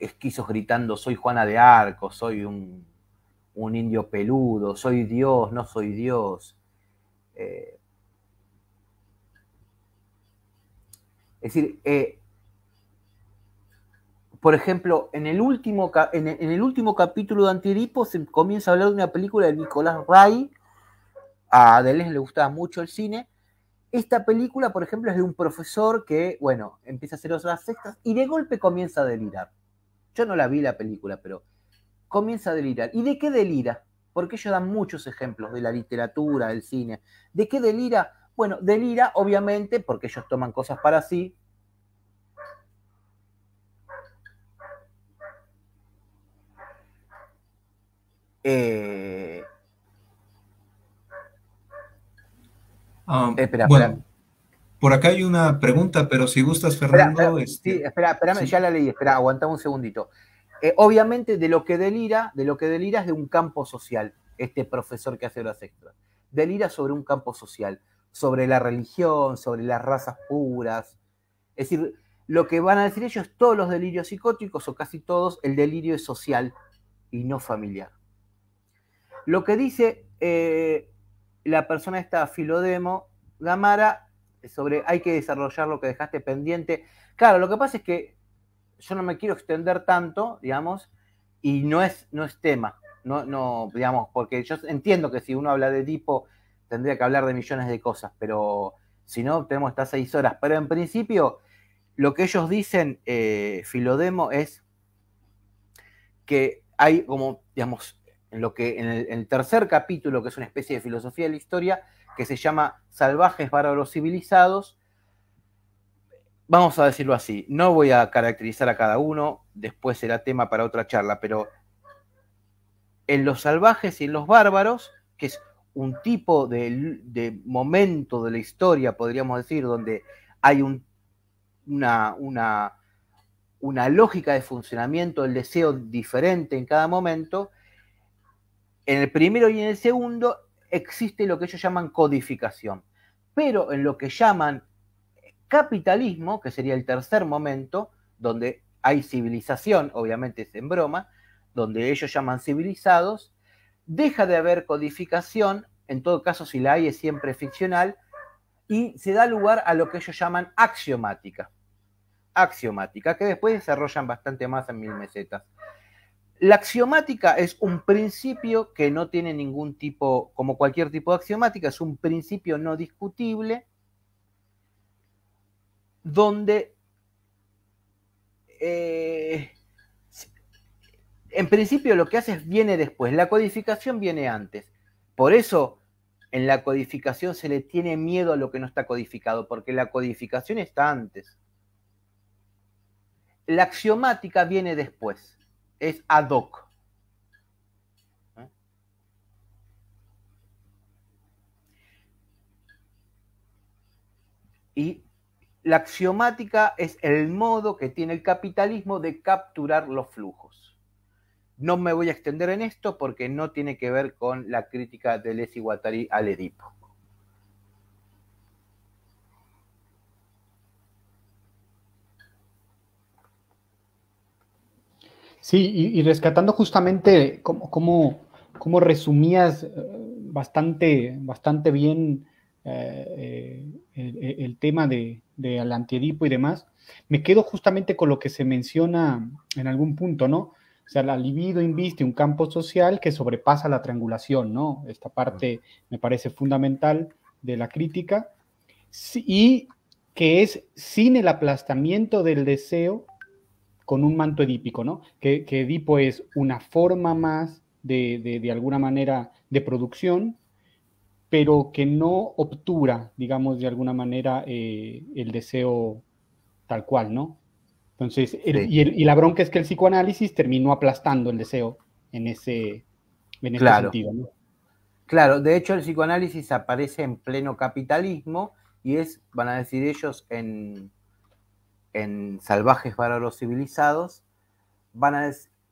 esquizos gritando, soy Juana de Arco, soy un, indio peludo, soy Dios, no soy Dios. Eh, es decir, eh, por ejemplo, en el último, en el, último capítulo de Antiripo se comienza a hablar de una película de Nicolás Ray. A Deleuze le gustaba mucho el cine. Esta película, por ejemplo, es de un profesor que, bueno, empieza a hacer otras cestas y de golpe comienza a delirar. Yo no la vi la película, pero comienza a delirar. ¿Y de qué delira? Porque ellos dan muchos ejemplos de la literatura, del cine. ¿De qué delira? Bueno, delira, obviamente, porque ellos toman cosas para sí, Eh,
ah, espera, Por acá hay una pregunta, pero si gustas, Fernando.
Este, sí, espera, espérame, ya la leí, espera, aguantamos un segundito. Eh, obviamente, de lo que delira, de lo que delira es de un campo social, este profesor que hace horas extras. Delira sobre un campo social, sobre la religión, sobre las razas puras. Es decir, lo que van a decir ellos, todos los delirios psicóticos, o casi todos, el delirio es social y no familiar. Lo que dice eh, la persona esta, Filodemo Gamara, sobre hay que desarrollar lo que dejaste pendiente. Claro, lo que pasa es que yo no me quiero extender tanto, digamos, y no es, no es tema. No, no, digamos, porque yo entiendo que si uno habla de tipo, tendría que hablar de millones de cosas, pero si no, tenemos estas seis horas. Pero en principio, lo que ellos dicen, eh, Filodemo, es que hay como, digamos, en lo que en el, tercer capítulo, que es una especie de filosofía de la historia, que se llama Salvajes bárbaros civilizados. Vamos a decirlo así, no voy a caracterizar a cada uno, después será tema para otra charla, pero en los salvajes y en los bárbaros, que es un tipo de, momento de la historia, podríamos decir, donde hay una, una, una lógica de funcionamiento el deseo diferente en cada momento, en el primero y en el segundo existe lo que ellos llaman codificación, pero en lo que llaman capitalismo, que sería el tercer momento, donde hay civilización, obviamente es en broma, donde ellos llaman civilizados, deja de haber codificación, en todo caso si la hay es siempre ficcional, y se da lugar a lo que ellos llaman axiomática. Axiomática, que después desarrollan bastante más en mil mesetas. La axiomática es un principio que no tiene ningún tipo, como cualquier tipo de axiomática, es un principio no discutible donde eh, en principio lo que es viene después, la codificación viene antes. Por eso en la codificación se le tiene miedo a lo que no está codificado, porque la codificación está antes. La axiomática viene después es ad hoc. Y la axiomática es el modo que tiene el capitalismo de capturar los flujos. No me voy a extender en esto porque no tiene que ver con la crítica de Les Guattari al Edipo.
Sí, y, rescatando justamente cómo, resumías eh, bastante, bastante bien eh, eh, el, tema del de, antiedipo y demás, me quedo justamente con lo que se menciona en algún punto, ¿no? O sea, la libido inviste un campo social que sobrepasa la triangulación, ¿no? Esta parte me parece fundamental de la crítica. Y que es sin el aplastamiento del deseo con un manto edípico, ¿no? Que, Edipo es una forma más de, de, alguna manera de producción, pero que no obtura, digamos, de alguna manera eh, el deseo tal cual, ¿no? Entonces, y, la bronca es que el psicoanálisis terminó aplastando el deseo en ese, ese sentido, ¿no? Claro, de hecho el psicoanálisis
aparece en pleno capitalismo y es, van a decir ellos, en, en Salvajes para los Civilizados, van a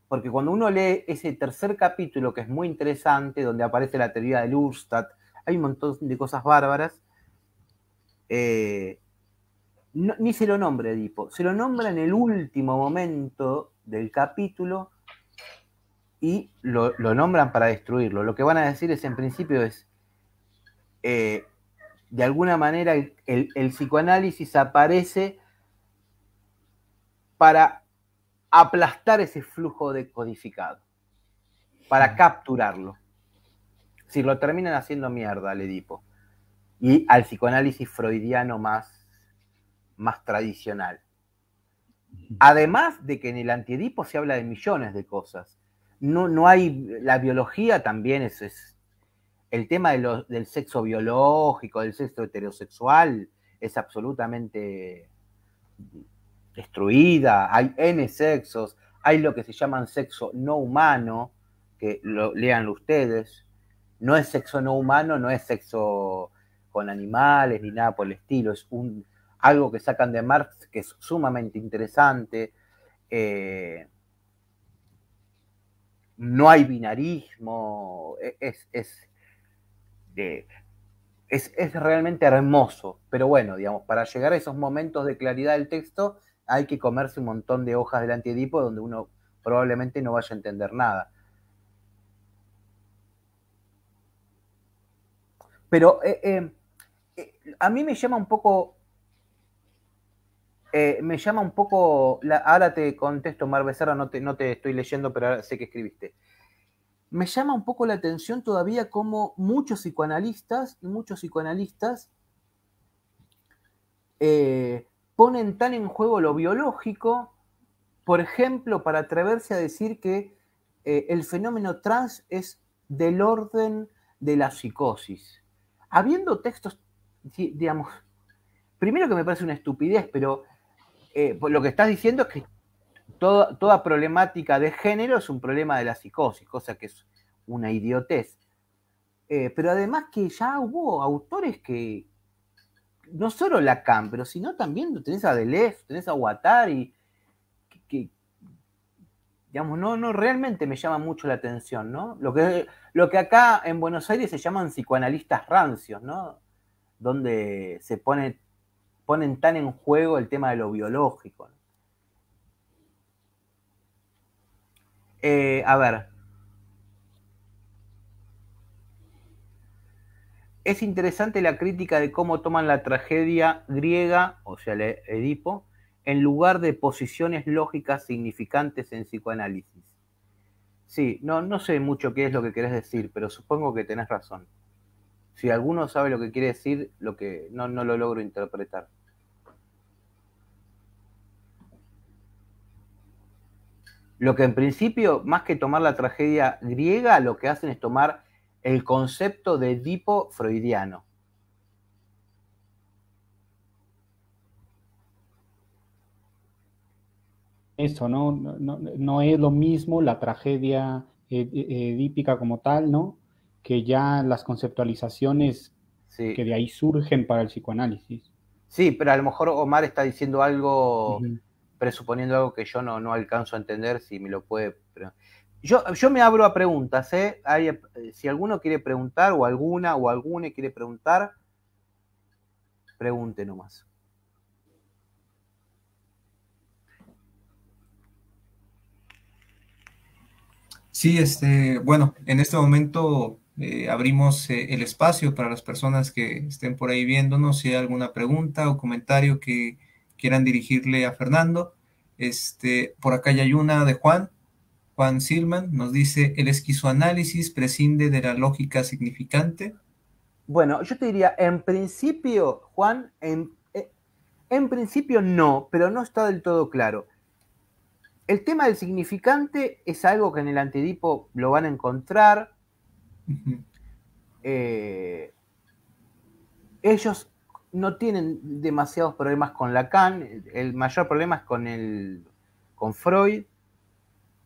porque cuando uno lee ese tercer capítulo, que es muy interesante, donde aparece la teoría del Urstadt, hay un montón de cosas bárbaras, eh, ni se lo nombra Edipo, se lo nombra en el último momento del capítulo y lo, lo nombran para destruirlo. Lo que van a decir es, en principio, es, eh, de alguna manera, el psicoanálisis aparece para aplastar ese flujo decodificado, para capturarlo. Si lo terminan haciendo mierda al Edipo y al psicoanálisis freudiano más, más tradicional. Además de que en el antiedipo se habla de millones de cosas. No, no hay, la biología también es, el tema del sexo biológico, del sexo heterosexual, es absolutamente destruida, hay N sexos, hay lo que se llaman sexo no humano, que lo leanlo ustedes, no es sexo no humano, no es sexo con animales ni nada por el estilo, es un, algo que sacan de Marx que es sumamente interesante. Eh, no hay binarismo, e, es, es, es realmente hermoso, pero bueno, digamos, para llegar a esos momentos de claridad del texto hay que comerse un montón de hojas del antiedipo donde uno probablemente no vaya a entender nada. Pero eh, eh, eh, a mí me llama un poco, me llama un poco, la, ahora te contesto, Mar Becerra, no te, no te estoy leyendo, pero sé que escribiste. Me llama un poco la atención todavía cómo muchos psicoanalistas muchos psicoanalistas eh, ponen tan en juego lo biológico, por ejemplo, para atreverse a decir que eh, el fenómeno trans es del orden de la psicosis. Habiendo textos, digamos, primero que me parece una estupidez, pero eh, pues lo que estás diciendo es que toda, problemática de género es un problema de la psicosis, cosa que es una idiotez. Eh, pero además que ya hubo autores que, no solo Lacan, pero sino también tenés a Deleuze, tenés a Guattari, que, digamos, no, no realmente me llama mucho la atención, ¿no? Lo que, lo que acá en Buenos Aires se llaman psicoanalistas rancios, ¿no? Donde se pone, ponen tan en juego el tema de lo biológico. Eh, a ver, Es interesante la crítica de cómo toman la tragedia griega, o sea, el Edipo, en lugar de posiciones lógicas significantes en psicoanálisis. Sí, no, no sé mucho qué es lo que querés decir, pero supongo que tenés razón. Si alguno sabe lo que quiere decir, lo que no, no lo logro interpretar. Lo que en principio, más que tomar la tragedia griega, lo que hacen es tomar el concepto de Edipo freudiano.
Eso, ¿no? No, no es lo mismo la tragedia eh, eh, edípica como tal, ¿no? Que ya las conceptualizaciones que de ahí surgen para el psicoanálisis.
Sí, pero a lo mejor Omar está diciendo algo, presuponiendo algo que yo no, no alcanzo a entender, si me lo puede... Yo, yo me abro a preguntas, ¿eh? ¿eh? si alguno quiere preguntar, o alguna, o alguna quiere preguntar, pregunte nomás.
Sí, este, bueno, en este momento eh, abrimos eh, el espacio para las personas que estén por ahí viéndonos, si hay alguna pregunta o comentario que quieran dirigirle a Fernando. Este, por acá ya hay una de Juan. Juan Silman nos dice, ¿el esquizoanálisis prescinde de la lógica significante?
Bueno, yo te diría, en principio, Juan, en, eh, en principio no, pero no está del todo claro. El tema del significante es algo que en el antedipo lo van a encontrar. Eh, ellos no tienen demasiados problemas con Lacan, el mayor problema es con, el, con Freud.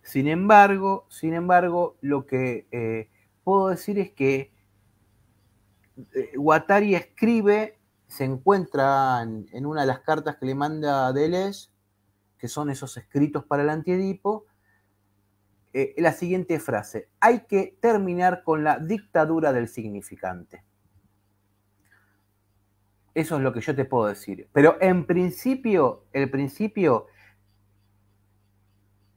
Sin embargo, sin embargo, lo que eh, puedo decir es que Guattari eh, escribe, se encuentra en, una de las cartas que le manda Deleuze, que son esos escritos para el antiedipo, eh, la siguiente frase, hay que terminar con la dictadura del significante. Eso es lo que yo te puedo decir. Pero en principio, el principio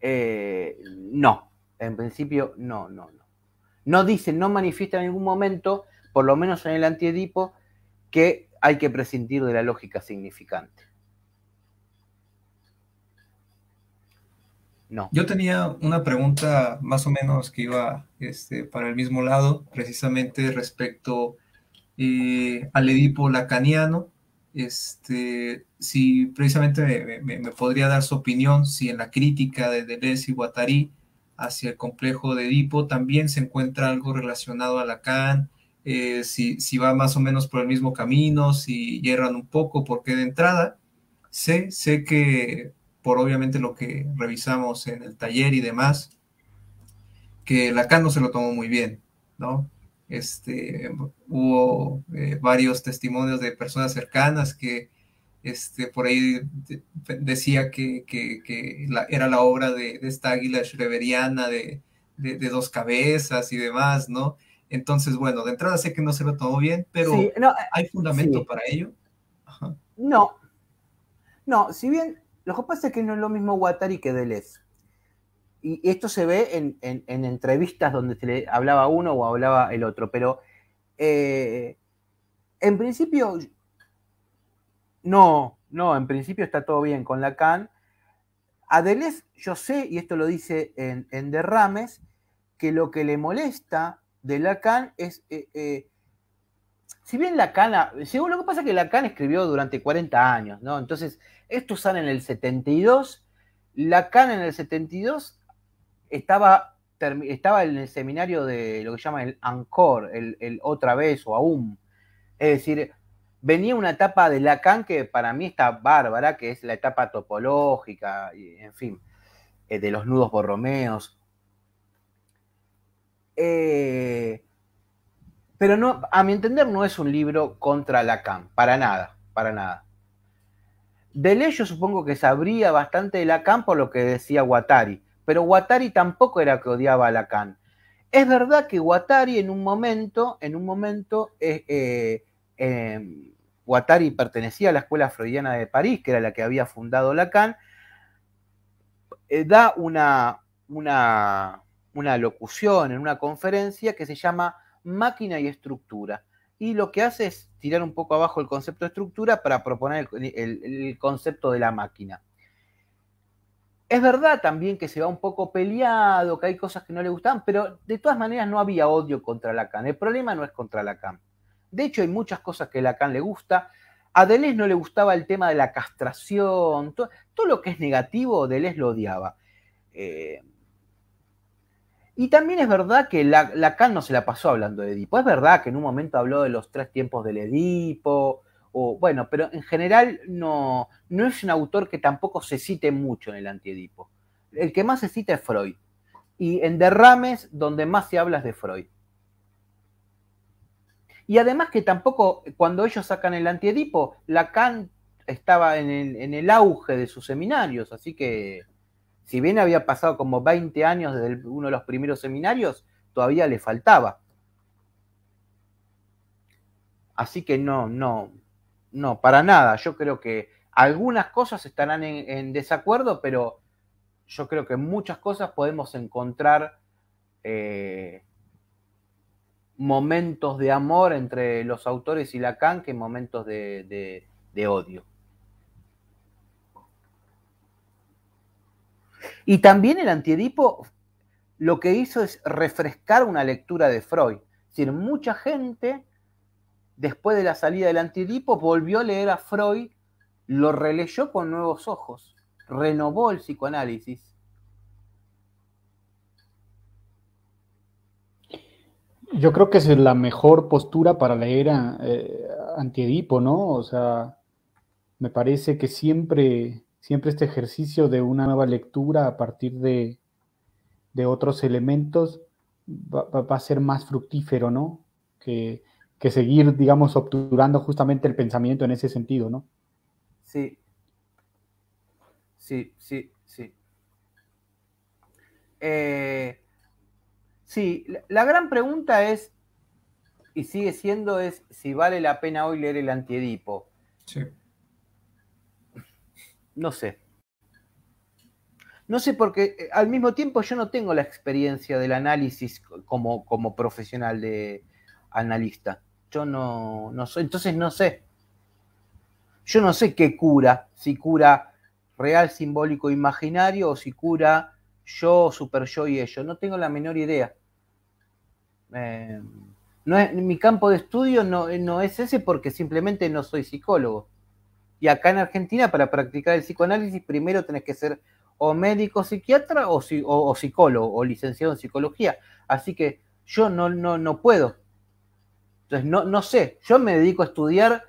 eh, no, en principio no, no, no. No dice, no manifiesta en ningún momento, por lo menos en el antiedipo, que hay que prescindir de la lógica significante. No. Yo tenía
una pregunta más o menos que iba este, para el mismo lado, precisamente respecto eh, al Edipo lacaniano, este, si precisamente me, podría dar su opinión, si en la crítica de Deleuze y Guattari hacia el complejo de Edipo también se encuentra algo relacionado a Lacan, eh, si, si, va más o menos por el mismo camino, si hierran un poco, porque de entrada sé, sé que por obviamente lo que revisamos en el taller y demás, que Lacan no se lo tomó muy bien, ¿no? Este, hubo eh, varios testimonios de personas cercanas que este, por ahí decía que, era la obra de, esta águila shreveriana de, dos cabezas y demás, ¿no? Entonces, bueno, de entrada sé que no se lo tomó bien, pero eh, ¿hay fundamento para ello?
No, no, si bien lo que pasa es que no es lo mismo Guattari que Deleuze y esto se ve en, entrevistas donde se le hablaba uno o hablaba el otro, pero eh, en principio, no, no, en principio está todo bien con Lacan. Adelés, yo sé, y esto lo dice en, Derrames, que lo que le molesta de Lacan es. Eh, eh, si bien Lacan, según lo que pasa es que Lacan escribió durante 40 años, ¿no? Entonces, esto sale en el 72. Lacan en el 72 estaba, estaba en el seminario de lo que llama el Ancor, el, otra vez o aún. Es decir, venía una etapa de Lacan que para mí está bárbara, que es la etapa topológica, en fin, eh, de los nudos borromeos. Eh, pero no, a mi entender no es un libro contra Lacan, para nada, para nada. Deleuze yo supongo que sabría bastante de Lacan por lo que decía Guattari, pero Guattari tampoco era que odiaba a Lacan. Es verdad que Guattari en un momento, en un momento, eh, eh, em, Guattari pertenecía a la escuela freudiana de París, que era la que había fundado Lacan, eh, da una, una, locución en una conferencia que se llama Máquina y Estructura y lo que hace es tirar un poco abajo el concepto de estructura para proponer el, concepto de la máquina. Es verdad también que se va un poco peleado, que hay cosas que no le gustan, pero de todas maneras no había odio contra Lacan. El problema no es contra Lacan. De hecho, hay muchas cosas que Lacan le gusta. A Deleuze no le gustaba el tema de la castración, todo, lo que es negativo, Deleuze lo odiaba. Eh, y también es verdad que Lacan no se la pasó hablando de Edipo. Es verdad que en un momento habló de los tres tiempos del Edipo, bueno, pero en general no, no es un autor que tampoco se cite mucho en el antiedipo. El que más se cita es Freud. Y en derrames donde más se habla es de Freud. Y además que tampoco, cuando ellos sacan el antiedipo, Lacan estaba en el, auge de sus seminarios, así que si bien había pasado como 20 años desde uno de los primeros seminarios, todavía le faltaba. Así que no, no, no, para nada. Yo creo que algunas cosas estarán en, desacuerdo, pero yo creo que muchas cosas podemos encontrar eh, momentos de amor entre los autores y Lacan que momentos de, de odio. Y también el antiedipo lo que hizo es refrescar una lectura de Freud. Es decir, mucha gente después de la salida del antiedipo, volvió a leer a Freud, lo releyó con nuevos ojos, renovó el psicoanálisis.
Yo creo que es la mejor postura para leer a, eh, Antiedipo, ¿no? O sea, me parece que siempre, siempre este ejercicio de una nueva lectura a partir de, de otros elementos va, va, a ser más fructífero, ¿no? Que, que seguir, digamos, obturando justamente el pensamiento en ese sentido, ¿no?
Sí. Sí, sí, sí. Eh, sí, la gran pregunta es, y sigue siendo, es si vale la pena hoy leer el antiedipo. Sí. No sé. No sé porque eh, al mismo tiempo yo no tengo la experiencia del análisis como, como profesional de analista. Yo no, sé, entonces no sé. Yo no sé qué cura, si cura real, simbólico, imaginario, o si cura yo, super yo y ellos, No tengo la menor idea. Eh, no es, mi campo de estudio no, es ese porque simplemente no soy psicólogo. Y acá en Argentina, para practicar el psicoanálisis, primero tenés que ser o médico psiquiatra o, o, psicólogo o licenciado en psicología. Así que yo no, no, no puedo entonces, no, sé, yo me dedico a estudiar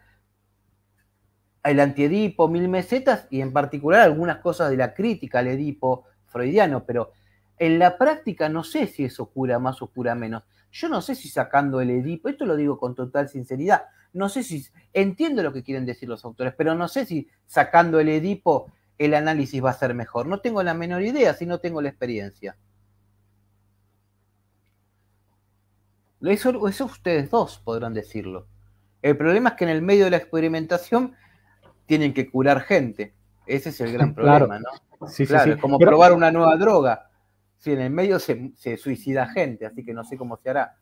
el antiedipo, mil mesetas, y en particular algunas cosas de la crítica al edipo freudiano, pero en la práctica no sé si eso cura más o cura menos. Yo no sé si sacando el edipo, esto lo digo con total sinceridad, no sé si entiendo lo que quieren decir los autores, pero no sé si sacando el edipo el análisis va a ser mejor. No tengo la menor idea si no tengo la experiencia. Eso, eso ustedes dos podrán decirlo. El problema es que en el medio de la experimentación tienen que curar gente. Ese es el gran problema, ¿no? claro, es como probar una nueva droga. Si en el medio se, suicida gente, así que no sé cómo se hará.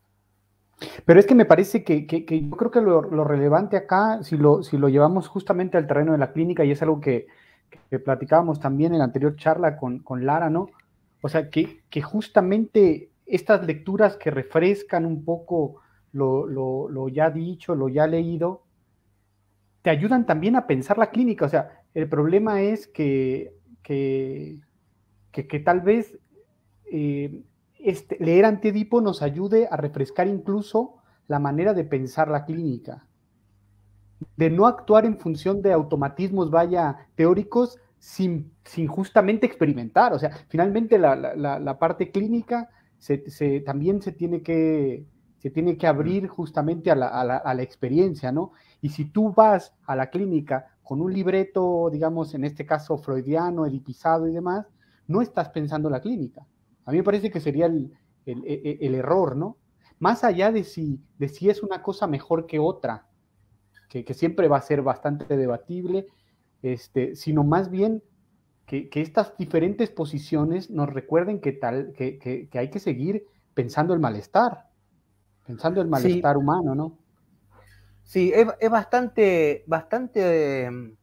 Pero es que me parece que, yo creo que lo, relevante acá, si lo, si lo llevamos justamente al terreno de la clínica, y es algo que, platicábamos también en la anterior charla con, Lara, ¿no? O sea, que, que justamente estas lecturas que refrescan un poco lo, lo, lo, ya dicho, lo ya leído, te ayudan también a pensar la clínica. O sea, el problema es que, que, tal vez eh, este, leer Antedipo nos ayude a refrescar incluso la manera de pensar la clínica, de no actuar en función de automatismos, vaya, teóricos, sin, justamente experimentar. O sea, finalmente la parte clínica también se tiene que, se tiene que abrir justamente a la, experiencia, ¿no? Y si tú vas a la clínica con un libreto, digamos, en este caso freudiano, edipizado y demás, no estás pensando la clínica. A mí me parece que sería e, e, el, error, ¿no? Más allá de si, de si es una cosa mejor que otra, que, siempre va a ser bastante debatible, este, sino más bien que, estas diferentes posiciones nos recuerden que, tal, que, hay que seguir pensando el malestar, pensando el malestar humano, ¿no? Sí,
es, bastante, bastante em,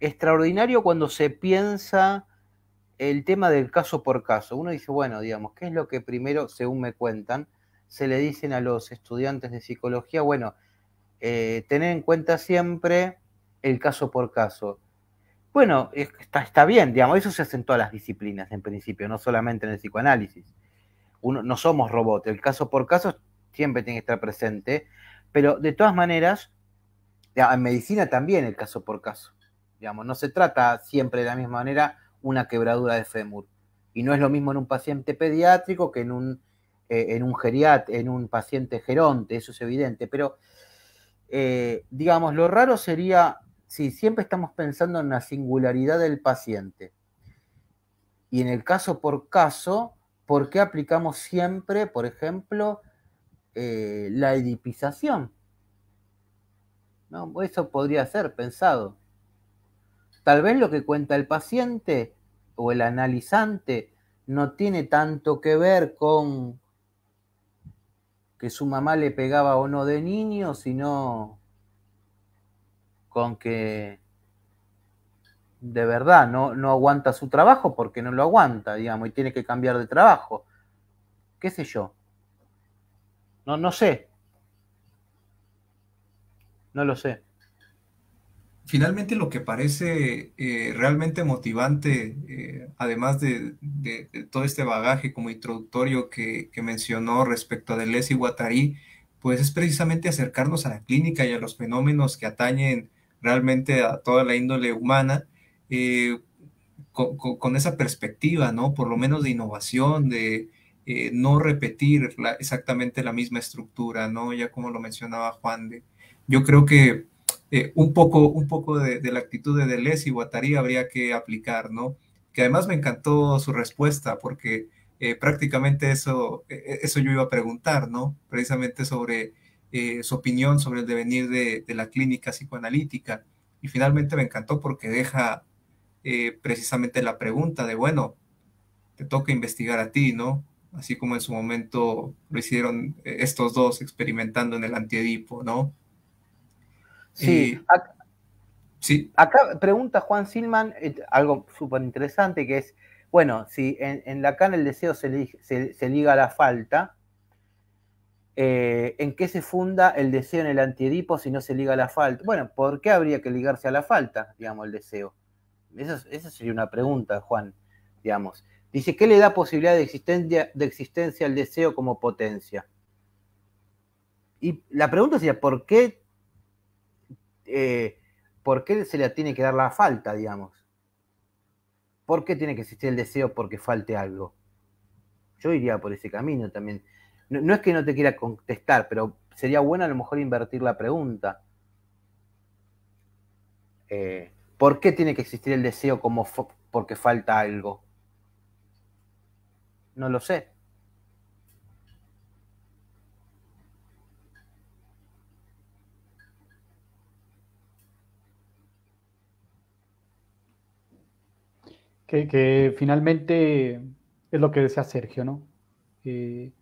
extraordinario cuando se piensa el tema del caso por caso. Uno dice, bueno, digamos, ¿qué es lo que primero, según me cuentan, se le dicen a los estudiantes de psicología? Bueno, eh, tener en cuenta siempre el caso por caso. Bueno, está, bien, digamos, eso se hace en todas las disciplinas en principio, no solamente en el psicoanálisis. Uno, no somos robots, el caso por caso siempre tiene que estar presente, pero de todas maneras, en medicina también el caso por caso. Digamos, no se trata siempre de la misma manera una quebradura de fémur. Y no es lo mismo en un paciente pediátrico que en un, eh, en en un paciente geronte, eso es evidente. Pero, eh, digamos, lo raro sería sí, siempre estamos pensando en la singularidad del paciente. Y en el caso por caso, ¿por qué aplicamos siempre, por ejemplo, eh, la edipización? ¿No? Eso podría ser pensado. Tal vez lo que cuenta el paciente o el analizante no tiene tanto que ver con que su mamá le pegaba o no de niño, sino aunque de verdad no, no aguanta su trabajo porque no lo aguanta, digamos, y tiene que cambiar de trabajo. ¿Qué sé yo? No, no sé. No lo
sé. Finalmente lo que parece eh, realmente motivante, eh, además de, todo este bagaje como introductorio que, mencionó respecto a Deleuze y Guattari, pues es precisamente acercarnos a la clínica y a los fenómenos que atañen realmente a toda la índole humana, eh, con, esa perspectiva, ¿no? Por lo menos de innovación, de eh, no repetir exactamente la misma estructura, ¿no? Ya como lo mencionaba Juan, de, yo creo que eh, un poco, un poco de, la actitud de Deleuze y Guattari habría que aplicar, ¿no? Que además me encantó su respuesta, porque prácticamente eso, e, e, eso yo iba a preguntar, ¿no? Precisamente sobre eh, su opinión sobre el devenir de, la clínica psicoanalítica. Y finalmente me encantó porque deja eh, precisamente la pregunta de, bueno, te toca investigar a ti, ¿no? Así como en su momento lo hicieron eh, estos dos experimentando en el antiedipo, ¿no? Sí,
acá, pregunta Juan Silman algo súper interesante que es, bueno, si en, la Lacan el deseo se, se liga a la falta, eh, ¿en qué se funda el deseo en el antiedipo si no se liga a la falta? Bueno, ¿por qué habría que ligarse a la falta, digamos, el deseo? Esa, sería una pregunta, Juan, digamos. Dice, ¿qué le da posibilidad de existencia, de existencia al deseo como potencia? Y la pregunta sería, ¿por qué, eh, ¿por qué se le tiene que dar la falta, digamos? ¿Por qué tiene que existir el deseo porque falte algo? Yo iría por ese camino también. No, es que no te quiera contestar, pero sería bueno a lo mejor invertir la pregunta. Eh, ¿Por qué tiene que existir el deseo como porque falta algo? No lo sé.
Que, finalmente es lo que decía Sergio, ¿no? Eh,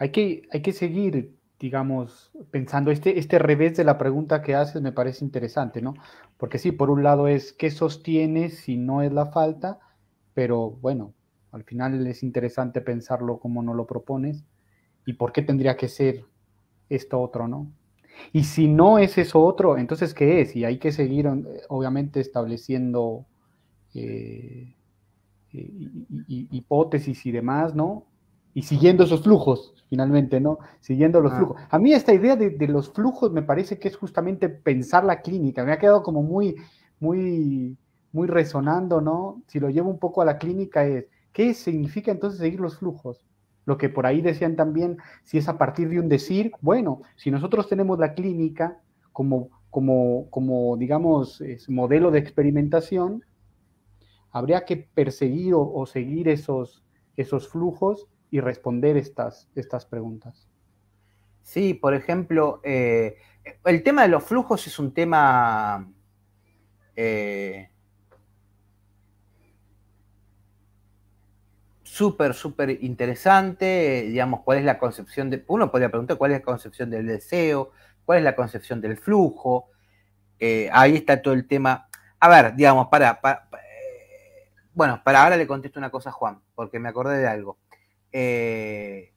hay que, hay que seguir, digamos, pensando, este, este revés de la pregunta que haces me parece interesante, ¿no? Porque sí, por un lado es, ¿qué sostiene si no es la falta? Pero bueno, al final es interesante pensarlo como no lo propones y por qué tendría que ser esto otro, ¿no? Y si no es eso otro, entonces ¿qué es? Y hay que seguir, eh, obviamente, estableciendo eh, eh, hipótesis y demás, ¿no? y siguiendo esos flujos, finalmente, ¿no? Siguiendo los ah. flujos. A mí esta idea de, los flujos me parece que es justamente pensar la clínica. Me ha quedado como muy, muy, muy resonando, ¿no? Si lo llevo un poco a la clínica es, ¿qué significa entonces seguir los flujos? Lo que por ahí decían también, si es a partir de un decir, bueno, si nosotros tenemos la clínica como, como, como digamos, modelo de experimentación, habría que perseguir o, seguir esos, esos flujos y responder estas, estas preguntas. Sí, por ejemplo, eh, el tema de los flujos
es un tema eh, súper, súper interesante, digamos, cuál es la concepción de, uno podría preguntar cuál es la concepción del deseo, cuál es la concepción del flujo, eh, ahí está todo el tema. A ver, digamos, para, bueno, para ahora le contesto una cosa a Juan, porque me acordé de algo. Eh,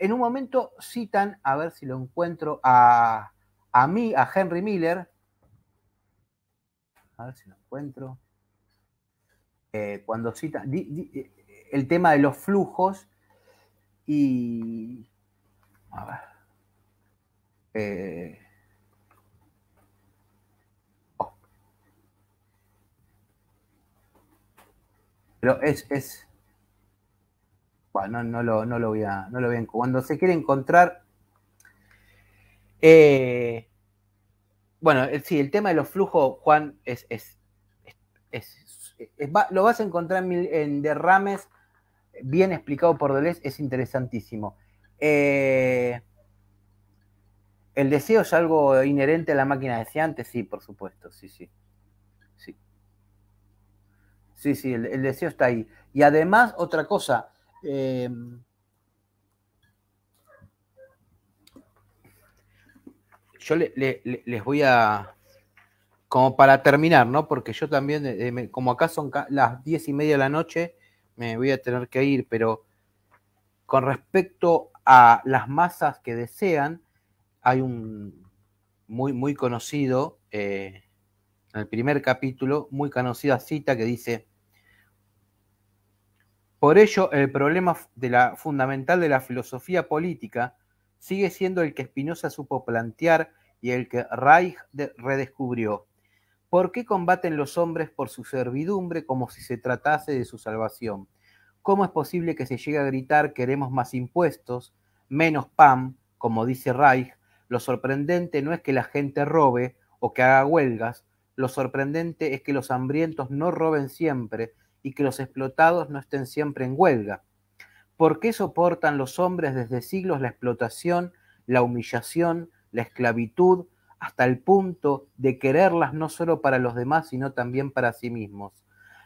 en un momento citan, a ver si lo encuentro, a, mí, a Henry Miller. A ver si lo encuentro. Eh, cuando citan eh, el tema de los flujos y... A ver. Oh. Pero es, es bueno, no lo, no lo voy a, no lo cuando se quiere encontrar, eh, bueno, eh, sí, el tema de los flujos, Juan, es, lo vas a encontrar en, derrames, bien explicado por Deleuze, es interesantísimo. Eh, el deseo es algo inherente a la máquina antes sí, por supuesto, sí, sí. Sí, sí, el, deseo está ahí. Y además, otra cosa, eh, yo les voy a, como para terminar, ¿no? Porque yo también, eh, como acá son las diez y media de la noche, me voy a tener que ir, pero con respecto a las masas que desean, hay un muy, muy conocido, eh, en el primer capítulo, muy conocida cita que dice, por ello, el problema de fundamental de la filosofía política sigue siendo el que Spinoza supo plantear y el que Reich redescubrió. ¿Por qué combaten los hombres por su servidumbre como si se tratase de su salvación? ¿Cómo es posible que se llegue a gritar queremos más impuestos, menos PAM, como dice Reich? Lo sorprendente no es que la gente robe o que haga huelgas, lo sorprendente es que los hambrientos no roben siempre, y que los explotados no estén siempre en huelga? ¿Por qué soportan los hombres desde siglos la explotación, la humillación, la esclavitud, hasta el punto de quererlas no solo para los demás, sino también para sí mismos?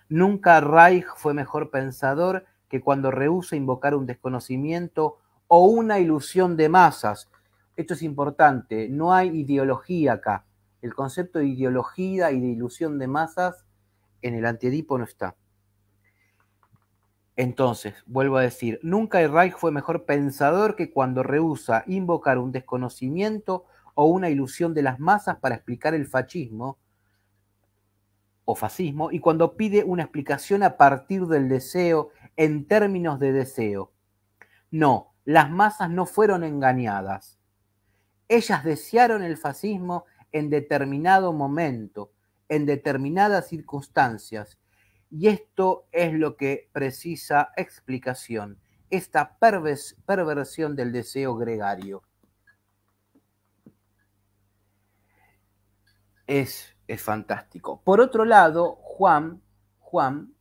Nunca Reich fue mejor pensador que cuando rehúsa invocar un desconocimiento o una ilusión de masas. Esto es importante, no hay ideología acá. El concepto de ideología y de ilusión de masas en el antiedipo no está. Entonces, vuelvo a decir, nunca el Reich fue mejor pensador que cuando rehúsa invocar un desconocimiento o una ilusión de las masas para explicar el fascismo o fascismo y cuando pide una explicación a partir del deseo en términos de deseo. No, las masas no fueron engañadas. Ellas desearon el fascismo en determinado momento, en determinadas circunstancias, y esto es lo que precisa explicación, esta perversión del deseo gregario. Es, es, fantástico. Por otro lado, Juan, Juan,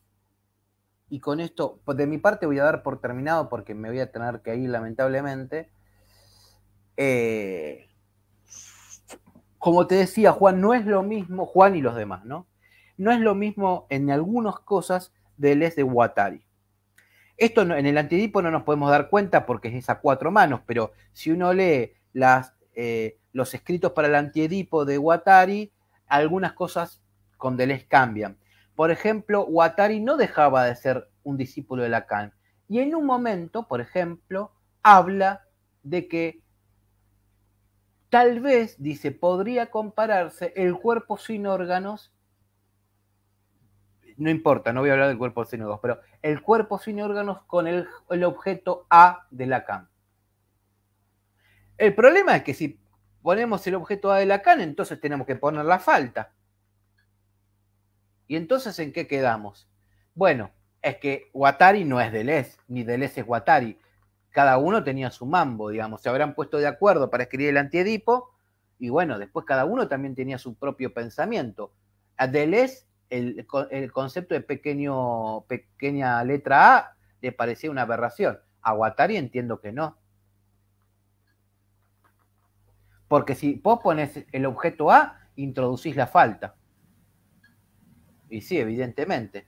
y con esto, de mi parte voy a dar por terminado porque me voy a tener que ir lamentablemente. Eh, como te decía, Juan, no es lo mismo, Juan y los demás, ¿no? no es lo mismo en algunas cosas de es de Watari. Esto en el antiedipo no nos podemos dar cuenta porque es a cuatro manos, pero si uno lee las, eh, los escritos para el antiedipo de Watari, algunas cosas con les cambian. Por ejemplo, Watari no dejaba de ser un discípulo de Lacan y en un momento, por ejemplo, habla de que tal vez, dice, podría compararse el cuerpo sin órganos no importa, no voy a hablar del cuerpo sin órganos, pero el cuerpo sin órganos con el, objeto A de Lacan. El problema es que si ponemos el objeto A de Lacan, entonces tenemos que poner la falta. ¿Y entonces en qué quedamos? Bueno, es que Guattari no es Deleuze, ni Deleuze es Guattari. Cada uno tenía su mambo, digamos. Se habrán puesto de acuerdo para escribir el antiedipo, y bueno, después cada uno también tenía su propio pensamiento. A Deleuze el, el concepto de pequeño, pequeña letra A le parecía una aberración. A Guattari entiendo que no. Porque si vos pones el objeto A, introducís la falta. Y sí, evidentemente.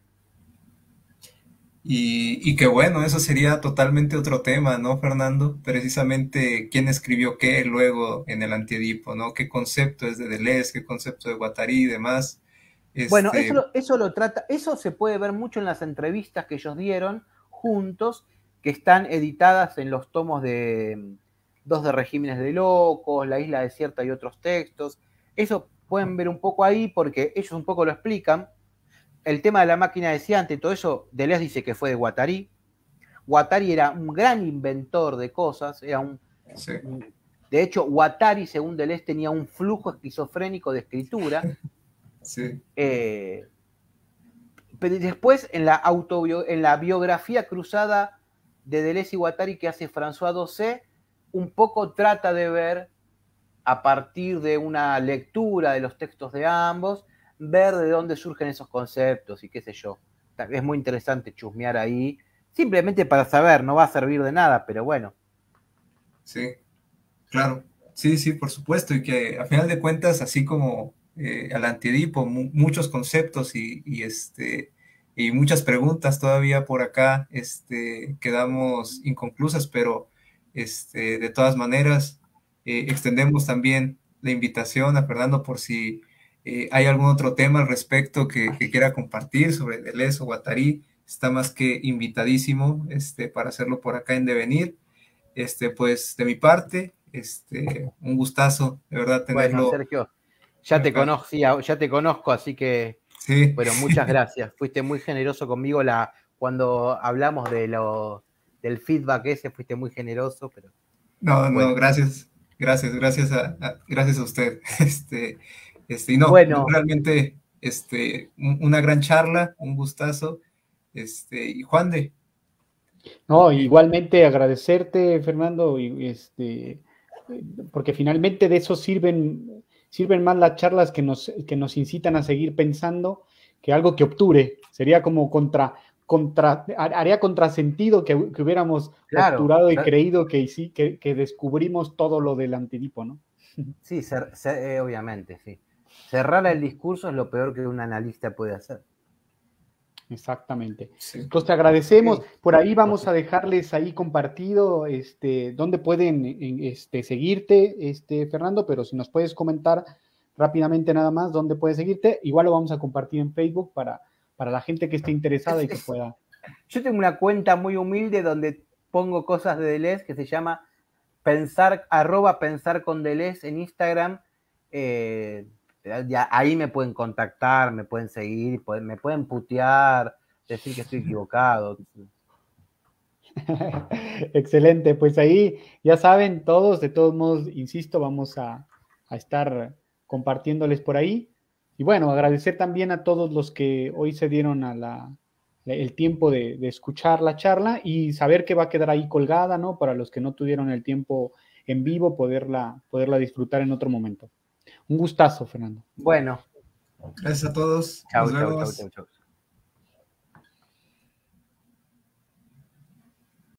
Y, y, que bueno, eso sería totalmente otro tema, ¿no, Fernando? Precisamente quién escribió qué luego en el antiedipo, ¿no? ¿Qué concepto es de Deleuze, qué concepto de Guattari y demás? Bueno, este, eso,
eso lo trata, eso se puede ver mucho en las entrevistas que ellos dieron juntos, que están editadas en los tomos de mm, Dos de Regímenes de Locos, La Isla Desierta y otros textos. Eso pueden ver un poco ahí porque ellos un poco lo explican. El tema de la máquina de y todo eso, Deleuze dice que fue de Guattari. Guattari era un gran inventor de cosas, de hecho, Guattari, según Deleuze, tenía un flujo esquizofrénico de escritura, Sí. Eh, pero después, en la, en la biografía cruzada de Deleuze y Guattari que hace François Dosset, un poco trata de ver, a partir de una lectura de los textos de ambos, ver de dónde surgen esos conceptos y qué sé yo. Es muy interesante chusmear ahí, simplemente para saber, no va a servir de nada, pero bueno.
Sí, claro. Sí, sí, por supuesto. Y que a final de cuentas, así como eh, al antiedipo, muchos conceptos y, este, y muchas preguntas todavía por acá este, quedamos inconclusas, pero este, de todas maneras eh, extendemos también la invitación a Fernando por si eh, hay algún otro tema al respecto que, quiera compartir sobre Deleuze o Guattari, está más que invitadísimo este, para hacerlo por acá en Devenir. Este, pues de mi parte, este, un gustazo, de verdad, tenerlo
ya te conocía, ya te conozco, así que sí. bueno, muchas gracias. Fuiste muy generoso conmigo la, cuando hablamos de del feedback ese, fuiste muy generoso, pero. No, no, gracias. Gracias, gracias a,
gracias a usted. Este, este, no, bueno. realmente, este,
una gran
charla, un gustazo. Este, y
Juan de. No, igualmente agradecerte, Fernando, este, porque finalmente de eso sirven sirven más las charlas que nos, que nos incitan a seguir pensando que algo que obture. Sería como contra, contra haría contrasentido que, hubiéramos obturado y creído que sí, que, descubrimos todo lo del antidipo, ¿no? Sí, eh, obviamente, sí. Cerrar el discurso es lo peor que un analista puede hacer. Exactamente. Entonces te agradecemos. Por ahí vamos a dejarles ahí compartido este, dónde pueden este, seguirte, este, Fernando, pero si nos puedes comentar rápidamente nada más dónde puedes seguirte, igual lo vamos a compartir en Facebook para, para la gente que esté interesada y que pueda. Yo tengo una cuenta muy humilde donde pongo cosas de Deleuze que se llama
pensar, arroba pensar con Deleuze en Instagram. Eh, ahí me pueden contactar, me pueden seguir, me pueden putear, decir que estoy
equivocado. Excelente, pues ahí ya saben todos, de todos modos, insisto, vamos a, estar compartiéndoles por ahí. Y bueno, agradecer también a todos los que hoy se dieron a la, el tiempo de, escuchar la charla y saber que va a quedar ahí colgada, ¿no? Para los que no tuvieron el tiempo en vivo, poderla, poderla disfrutar en otro momento. Un gustazo, Fernando. Bueno.
Gracias a todos. Chao, chao, chao.